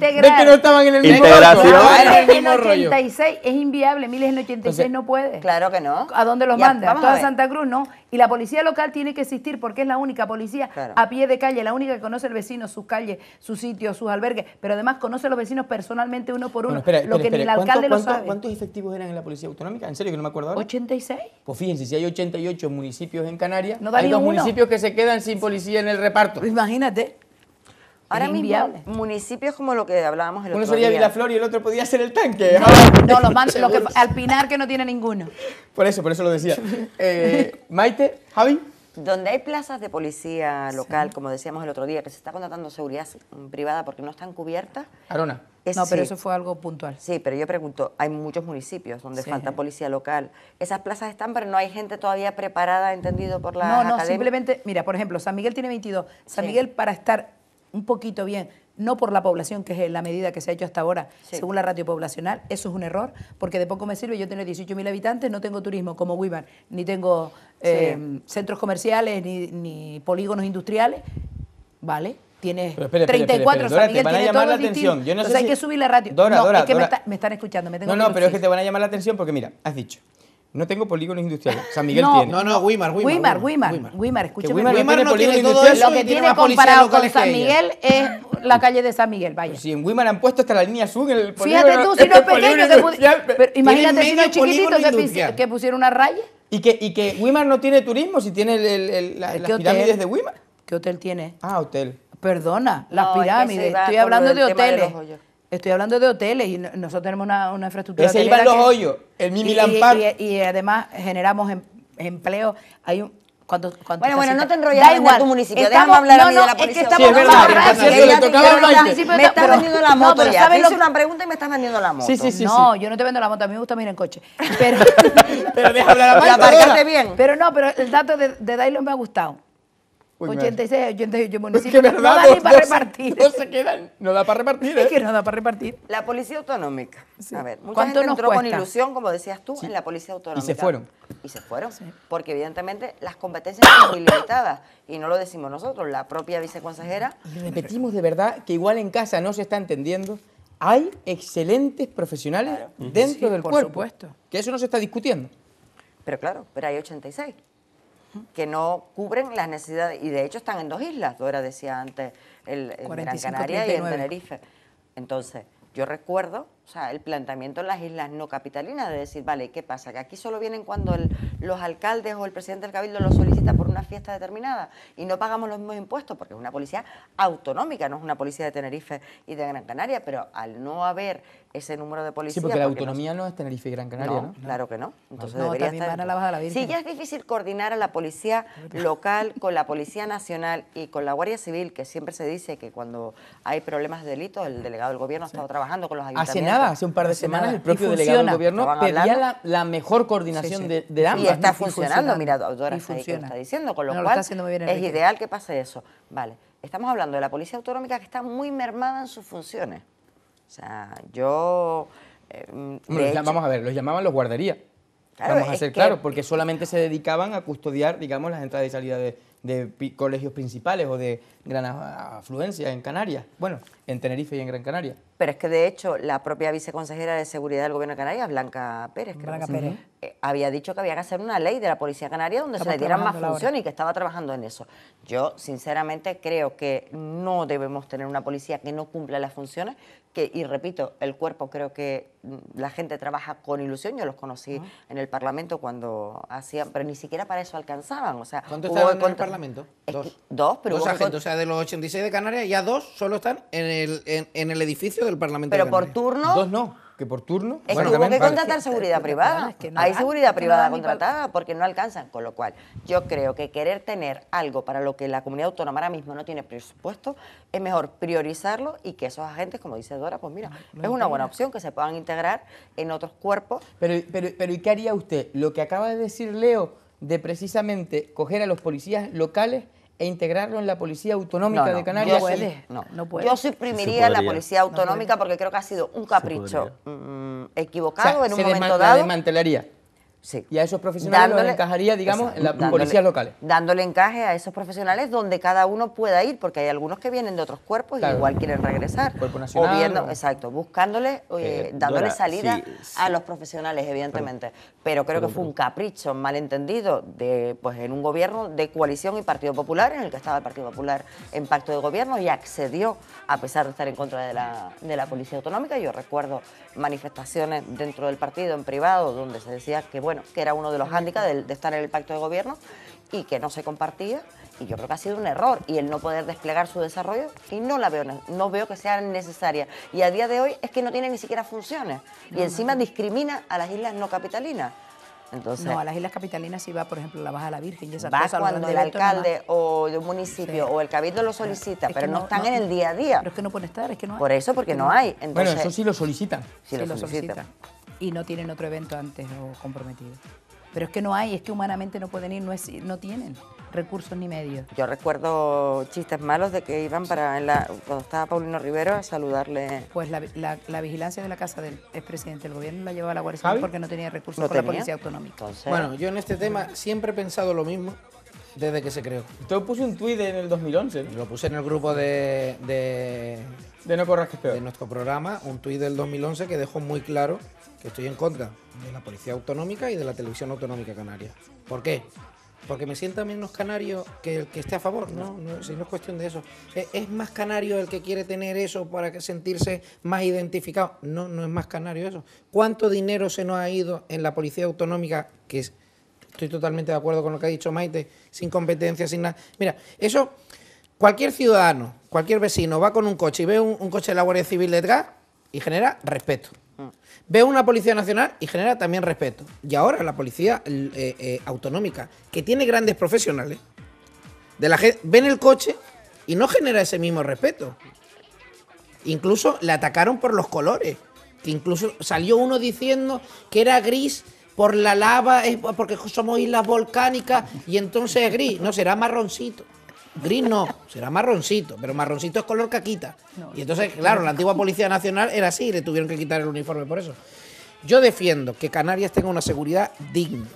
pero que no estaban en el mismo rollo. En el 86 es inviable Miles en 86 no puede. Claro que no. ¿A dónde los manda? Vamos a Santa Cruz, ¿no? Y la policía local tiene que existir porque es la única policía a pie de calle, la única que conoce el vecino, sus calles, sus sitios, sus albergues, pero además conoce a los vecinos personalmente uno por uno, lo que el alcalde lo sabe. ¿Cuántos efectivos eran en la policía autonómica? ¿En serio que no me acuerdo 86. Pues fíjense, si hay 88 municipios en Canarias, hay dos municipios que se quedan sin policía en el reparto. Imagínate. Ahora mismo, municipios como lo que hablábamos el otro día. Uno sería Villaflor flor y el otro podía ser el tanque. No, los, los que, Alpinar que no tiene ninguno. Por eso, por eso lo decía. Eh, Maite, Javi. Donde hay plazas de policía local, como decíamos el otro día, que se está contratando seguridad mm, privada porque no están cubiertas. Arona. no, pero eso fue algo puntual. Sí, pero yo pregunto, hay muchos municipios donde falta policía local. Esas plazas están, pero no hay gente todavía preparada, entendido por la No, no, simplemente, mira, por ejemplo, San Miguel tiene 22. San Miguel para estar un poquito bien, no por la población, que es la medida que se ha hecho hasta ahora, según la ratio poblacional, eso es un error, porque de poco me sirve yo tengo 18.000 habitantes, no tengo turismo como Wiban, ni tengo eh, centros comerciales, ni, polígonos industriales, ¿vale? Tienes 34, familias, llamar la atención. no hay que subir la ratio. no, es que Me, están escuchando, me tengo No, no, pero es que te van a llamar la atención porque mira, has dicho no tengo polígonos industriales. San Miguel tiene. No, no, Wimar, Wimar. Wimar, Wimar. Wimar, escúchame. Wimar, no tiene polígono tiene Lo que tiene, comparado con San Miguel es la calle de San Miguel, vaya. Si en Wimar han puesto hasta la línea azul en el polígono Fíjate tú, si no es pequeño, que imagínate si no es chiquitito que pusieron una raya. Y que, y que Wimar no tiene turismo si tiene el, la, las pirámides de Wimar. ¿Qué hotel tiene? Ah, hotel. Perdona, las pirámides. Estoy hablando de hoteles. Estoy hablando de hoteles y nosotros tenemos una, una infraestructura. Se en los hoyos, el Mimi Lampard. Y, además generamos em, empleo. Hay bueno, bueno, no te enrolles en igual. tu municipio. Estamos, Déjame hablar a mí de la policía. Es que estamos, sí, es verdad. me estás vendiendo la moto ya. Te hice una pregunta y me estás vendiendo la moto. Sí, No, yo no te vendo la moto. A mí me gusta mirar en coche. Pero, pero hablar a Y aparcarte bien. Pero no, pero el dato de, de Dailo me ha gustado. 86, 88 municipios. verdad, no da ni para repartir. No se quedan, no da para repartir. ¿eh? no da para repartir. La policía autonómica. A ver, mucha gente entró con ilusión, como decías tú, en la policía autonómica. Y se fueron. Y se fueron, porque evidentemente las competencias son muy limitadas. Y no lo decimos nosotros, la propia viceconsejera. repetimos de verdad que igual en casa no se está entendiendo. Hay excelentes profesionales dentro del por cuerpo. Supuesto. Que eso no se está discutiendo. Pero claro, pero hay 86 que no cubren las necesidades, y de hecho están en dos islas, Dora decía antes, el, Gran Canaria y en Tenerife. Entonces, yo recuerdo, o sea, el planteamiento en las islas no capitalinas de decir, vale, ¿qué pasa? Que aquí solo vienen cuando los alcaldes o el presidente del cabildo lo solicita por una fiesta determinada y no pagamos los mismos impuestos, porque es una policía autonómica, no es una policía de Tenerife y de Gran Canaria, pero al no haber ese número de policías. Sí, porque la autonomía no... es Tenerife y Gran Canaria, ¿no? Claro que no. Entonces no, debería estar... van la Baja la Sí, ya es difícil coordinar a la policía local con la Policía Nacional y con la Guardia Civil, que siempre se dice que cuando hay problemas de delitos, el delegado del gobierno ha estado trabajando con los ayuntamientos. Hace nada, hace un par de semanas, el propio delegado del gobierno pedía la, mejor coordinación De, ambas. Y está funcionando, mira, doctora, está, funciona. está diciendo, con lo cual es ideal que pase eso. Vale, estamos hablando de la Policía Autonómica que está muy mermada en sus funciones. O sea, yo... Eh, mm, vamos a ver, los llamaban los guarderías. vamos a ser claros, porque solamente se dedicaban a custodiar, digamos, las entradas y salidas de, colegios principales o de gran afluencia en Canarias, bueno, en Tenerife y en Gran Canaria. Pero es que de hecho la propia viceconsejera de Seguridad del Gobierno de Canarias, Blanca Pérez, eh, había dicho que había que hacer una ley de la Policía Canaria donde se le dieran más funciones y que estaba trabajando en eso. Yo sinceramente creo que no debemos tener una policía que no cumpla las funciones y repito, el cuerpo creo que mm, la gente trabaja con ilusión, yo los conocí en el Parlamento cuando hacían, pero ni siquiera para eso alcanzaban. O sea, ¿Cuántos estaban en el Parlamento? Dos. dos, pero... Dos agentes, o sea, de los 86 de Canarias ya dos solo están en el, en, el edificio del Parlamento Pero por turno... Dos no que por turno. Es que que contratar seguridad privada. hay seguridad privada contratada porque no alcanzan. Con lo cual, yo creo que querer tener algo para lo que la comunidad autónoma ahora mismo no tiene presupuesto, es mejor priorizarlo y que esos agentes, como dice Dora, pues mira, es una buena opción que se puedan integrar en otros cuerpos. Pero, pero ¿y qué haría usted? Lo que acaba de decir Leo, de precisamente coger a los policías locales e integrarlo en la Policía Autonómica de Canarias? Yo no, no puede. Yo suprimiría la Policía Autonómica porque creo que ha sido un capricho mm, equivocado en un momento dado. se desmantelaría. Y a esos profesionales dándole, encajaría, digamos, en las policías locales. Dándole encaje a esos profesionales donde cada uno pueda ir, porque hay algunos que vienen de otros cuerpos y igual quieren regresar. Cuerpo nacional. Exacto, buscándole, eh, eh, dándole salida a los profesionales, evidentemente. Pero creo que fue un capricho malentendido de, pues, en un gobierno de coalición y Partido Popular, en el que estaba el Partido Popular en pacto de gobierno y accedió, a pesar de estar en contra de la, de la Policía Autonómica. Yo recuerdo manifestaciones dentro del partido, en privado, donde se decía que, bueno, que era uno de los hándicaps de, estar en el pacto de gobierno y que no se compartía y yo creo que ha sido un error y el no poder desplegar su desarrollo y no la veo no veo que sea necesaria y a día de hoy es que no tiene ni siquiera funciones y encima discrimina a las islas no capitalinas entonces, no, a las islas capitalinas si va, por ejemplo, la Baja de la Virgen y esas va cuando el alcalde o de un municipio o el cabildo lo solicita, pero no, están en el día a día. Pero es que no pueden estar, es que no hay. Por eso, porque no hay. Entonces, bueno, eso sí lo solicitan. Sí, lo, solicitan y no tienen otro evento antes o comprometido. Pero es que no hay, es que humanamente no pueden ir, no, es, no tienen recursos ni medios. Yo recuerdo chistes malos de que iban para cuando estaba Paulino Rivero a saludarle. Pues la, vigilancia de la casa del expresidente del gobierno la llevaba a la Guardia Civil porque no tenía recursos para la policía autonómica. Bueno, yo en este tema siempre he pensado lo mismo desde que se creó. Yo puse un tuit en el 2011. Lo puse en el grupo de de nuestro programa, un tuit del 2011 que dejó muy claro que estoy en contra de la policía autonómica y de la televisión autonómica canaria. ¿Por qué? Porque me sienta menos canario que el que esté a favor, ¿no? no, si no es cuestión de eso. ¿Es más canario el que quiere tener eso para sentirse más identificado? No, no es más canario eso. ¿Cuánto dinero se nos ha ido en la policía autonómica? Que estoy totalmente de acuerdo con lo que ha dicho Maite, sin competencia, sin nada. Mira, eso, cualquier ciudadano cualquier vecino va con un coche y ve un, coche de la Guardia Civil detrás y genera respeto. Ve una Policía Nacional y genera también respeto. Y ahora la Policía eh, eh, Autonómica, que tiene grandes profesionales, de la ven el coche y no genera ese mismo respeto. Incluso le atacaron por los colores. Que incluso salió uno diciendo que era gris por la lava, porque somos islas volcánicas y entonces es gris. No, será marroncito. Gris no, será marroncito, pero marroncito es color caquita. y entonces, claro, la antigua Policía Nacional era así y le tuvieron que quitar el uniforme por eso. Yo defiendo que Canarias tenga una seguridad digna,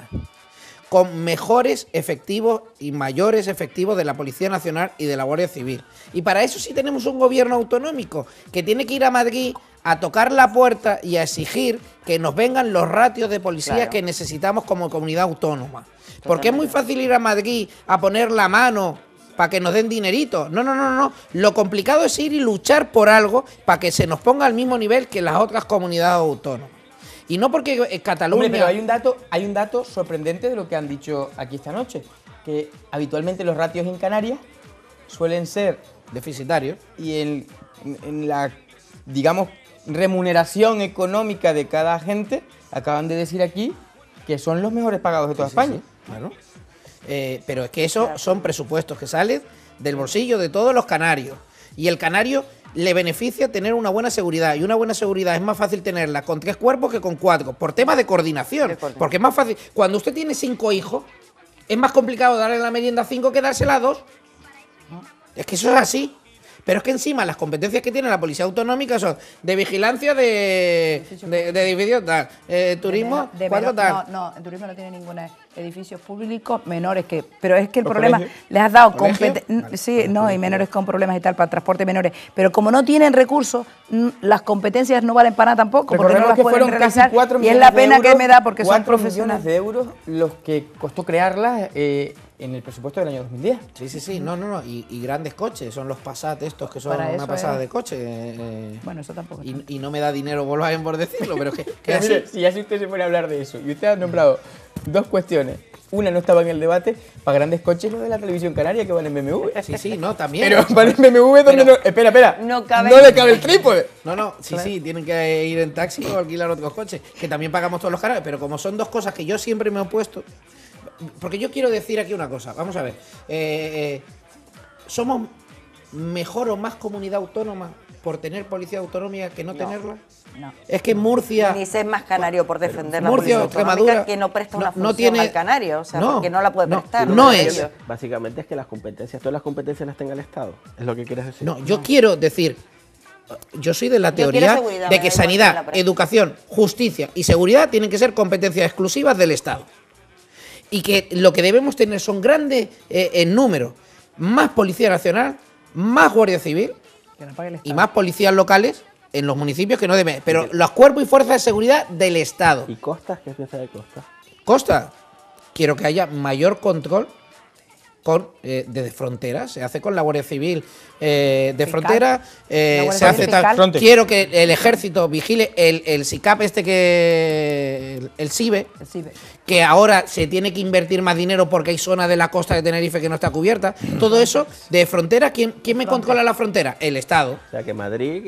con mejores efectivos y mayores efectivos de la Policía Nacional y de la Guardia Civil. Y para eso sí tenemos un gobierno autonómico que tiene que ir a Madrid a tocar la puerta y a exigir que nos vengan los ratios de policía que necesitamos como comunidad autónoma. Porque es muy fácil ir a Madrid a poner la mano para que nos den dinerito. No, no, no, no. Lo complicado es ir y luchar por algo para que se nos ponga al mismo nivel que las otras comunidades autónomas. Y no porque eh, Cataluña. pero hay un dato, hay un dato sorprendente de lo que han dicho aquí esta noche, que habitualmente los ratios en Canarias suelen ser deficitarios y en, la digamos remuneración económica de cada gente acaban de decir aquí que son los mejores pagados de toda España. Eh, pero es que eso son presupuestos que salen del bolsillo de todos los canarios. Y el canario le beneficia tener una buena seguridad. Y una buena seguridad es más fácil tenerla con tres cuerpos que con cuatro, por temas de coordinación. Porque es más fácil. Cuando usted tiene cinco hijos, es más complicado darle la merienda a cinco que dársela a dos. Es que eso es así. Pero es que encima las competencias que tiene la policía autonómica son de vigilancia de, de, edificios eh, turismo, de, No, no, el turismo no tiene ninguna edificios públicos menores que pero es que el problema les has dado competencias. Mm, sí no y menores con problemas y tal para transporte menores pero como no tienen recursos mm, las competencias no valen para nada tampoco porque no las pueden realizar y es la pena que me da porque son profesionales de euros los que costó crearlas eh, en el presupuesto del año 2010. Sí, sí, sí, no, no, no, y, grandes coches, son los Passat estos que son una pasada de coche. Eh, eh, bueno, eso tampoco. y, no me da dinero volver por decirlo, pero que, que si ya si usted se pone hablar de eso, y usted ha nombrado dos cuestiones. Una no estaba en el debate, para grandes coches lo de la televisión canaria que van en BMW. Sí, sí, no, también. Pero van en BMW donde no... Espera, espera. No cabe- le cabe el trípode. No, no, sí, sí, tienen que ir en taxi o alquilar otros coches, que también pagamos todos los canales, pero como son dos cosas que yo siempre me he opuesto, porque yo quiero decir aquí una cosa, vamos a ver. Eh, eh, ¿Somos mejor o más comunidad autónoma por tener policía autonómica que no, tenerla? No. Es que Murcia. Ni es más canario por defender Murcia, la policía que no presta una no, función tiene, al canario, o sea, no, porque no la puede prestar. No, es. Básicamente es que las competencias, todas las competencias las tenga el Estado, es lo que quieres decir. No, yo quiero decir. Yo soy de la teoría de que sanidad, educación, justicia y seguridad tienen que ser competencias exclusivas del Estado y que lo que debemos tener son grandes eh, en número. Más Policía Nacional, más Guardia Civil y más policías locales en los municipios que no deben. Pero los cuerpos y fuerzas de seguridad del Estado. ¿Y costas? ¿Qué piensa de costas? Costa. Quiero que haya mayor control con, eh, desde fronteras, se hace con la Guardia Civil eh, de frontera, eh, se hace Quiero que el ejército vigile el, SICAP este que. El, SIBE... que ahora se tiene que invertir más dinero porque hay zona de la costa de Tenerife que no está cubierta. Todo eso de frontera, ¿quién, me controla la frontera? El Estado. O sea que Madrid.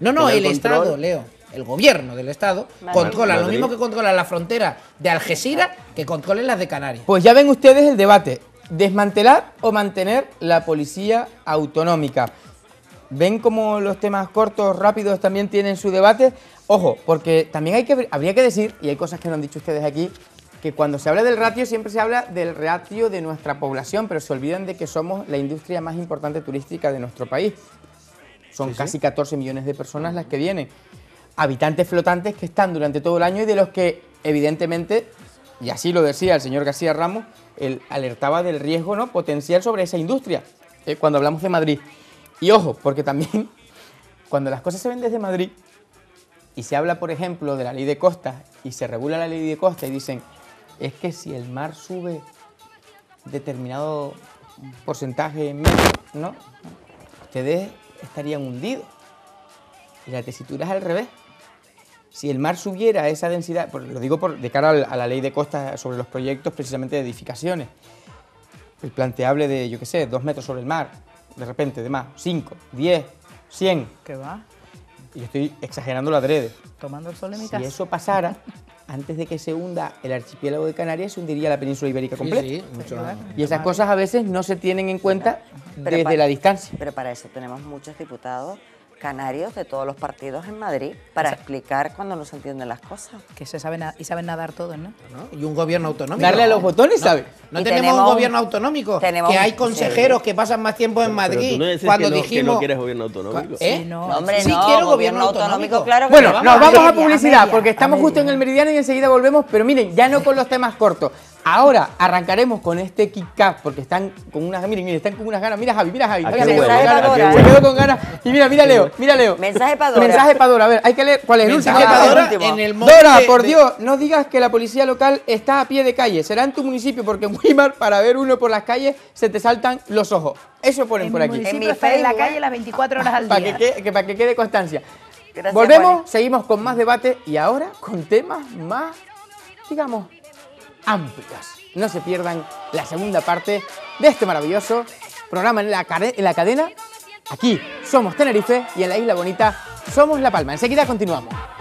no, no, el, Estado, Leo el gobierno del Estado, controla lo mismo que controla la frontera de Algeciras, que controla las de Canarias. Pues ya ven ustedes el debate desmantelar o mantener la policía autonómica. ¿Ven cómo los temas cortos, rápidos también tienen su debate? Ojo, porque también hay que, habría que decir, y hay cosas que no han dicho ustedes aquí, que cuando se habla del ratio siempre se habla del ratio de nuestra población, pero se olvidan de que somos la industria más importante turística de nuestro país. Son casi 14 millones de personas las que vienen. Habitantes flotantes que están durante todo el año y de los que evidentemente y así lo decía el señor García Ramos, él alertaba del riesgo ¿no? potencial sobre esa industria cuando hablamos de Madrid. Y ojo, porque también cuando las cosas se ven desde Madrid y se habla, por ejemplo, de la ley de costas y se regula la ley de costas y dicen, es que si el mar sube determinado porcentaje en ¿no? Ustedes estarían hundidos. Y la tesitura es al revés si el mar subiera esa densidad, lo digo por, de cara a la ley de costas sobre los proyectos precisamente de edificaciones, el planteable de, yo qué sé, dos metros sobre el mar, de repente, de más, cinco, diez, cien. ¿Qué va? Y estoy exagerando la adrede. Tomando el sol en mi casa. Si eso pasara, antes de que se hunda el archipiélago de Canarias, se hundiría la península ibérica completa. Sí, sí, mucho y esas cosas a veces no se tienen en cuenta desde la distancia. Pero para eso tenemos muchos diputados canarios de todos los partidos en Madrid para explicar cuando no se entienden las cosas. Que se saben y saben nadar todos, ¿no? Y un gobierno autonómico. Darle a los botones, ¿sabes? No, tenemos, un gobierno autonómico. que hay consejeros que pasan más tiempo en Madrid. cuando dijimos no quieres gobierno autonómico. ¿Eh? Sí, no, hombre, quiero gobierno, autonómico. Claro bueno, nos vamos a, publicidad porque estamos justo en el meridiano y enseguida volvemos. Pero miren, ya no con los temas cortos. Ahora arrancaremos con este kick-up porque están con unas miren, mira están con unas ganas. Mira Javi, mira Javi, ah, ah, se, quedó con ganas. Y mira, mira Leo, mira Leo. Mensaje para Dora. Mensaje para Dora, a ver, hay que leer cuál es el último. En el Dora, por Dios, no digas que la policía local está a pie de calle. Será en tu municipio porque en Weimar para ver uno por las calles se te saltan los ojos. Eso ponen por aquí. En mi está en la ¿eh? calle las 24 horas al día. Para que, para que quede constancia. Volvemos, seguimos con más debate y ahora con temas más, digamos, amplias. No se pierdan la segunda parte de este maravilloso programa en la, en la cadena. Aquí somos Tenerife y en la Isla Bonita somos La Palma. Enseguida continuamos.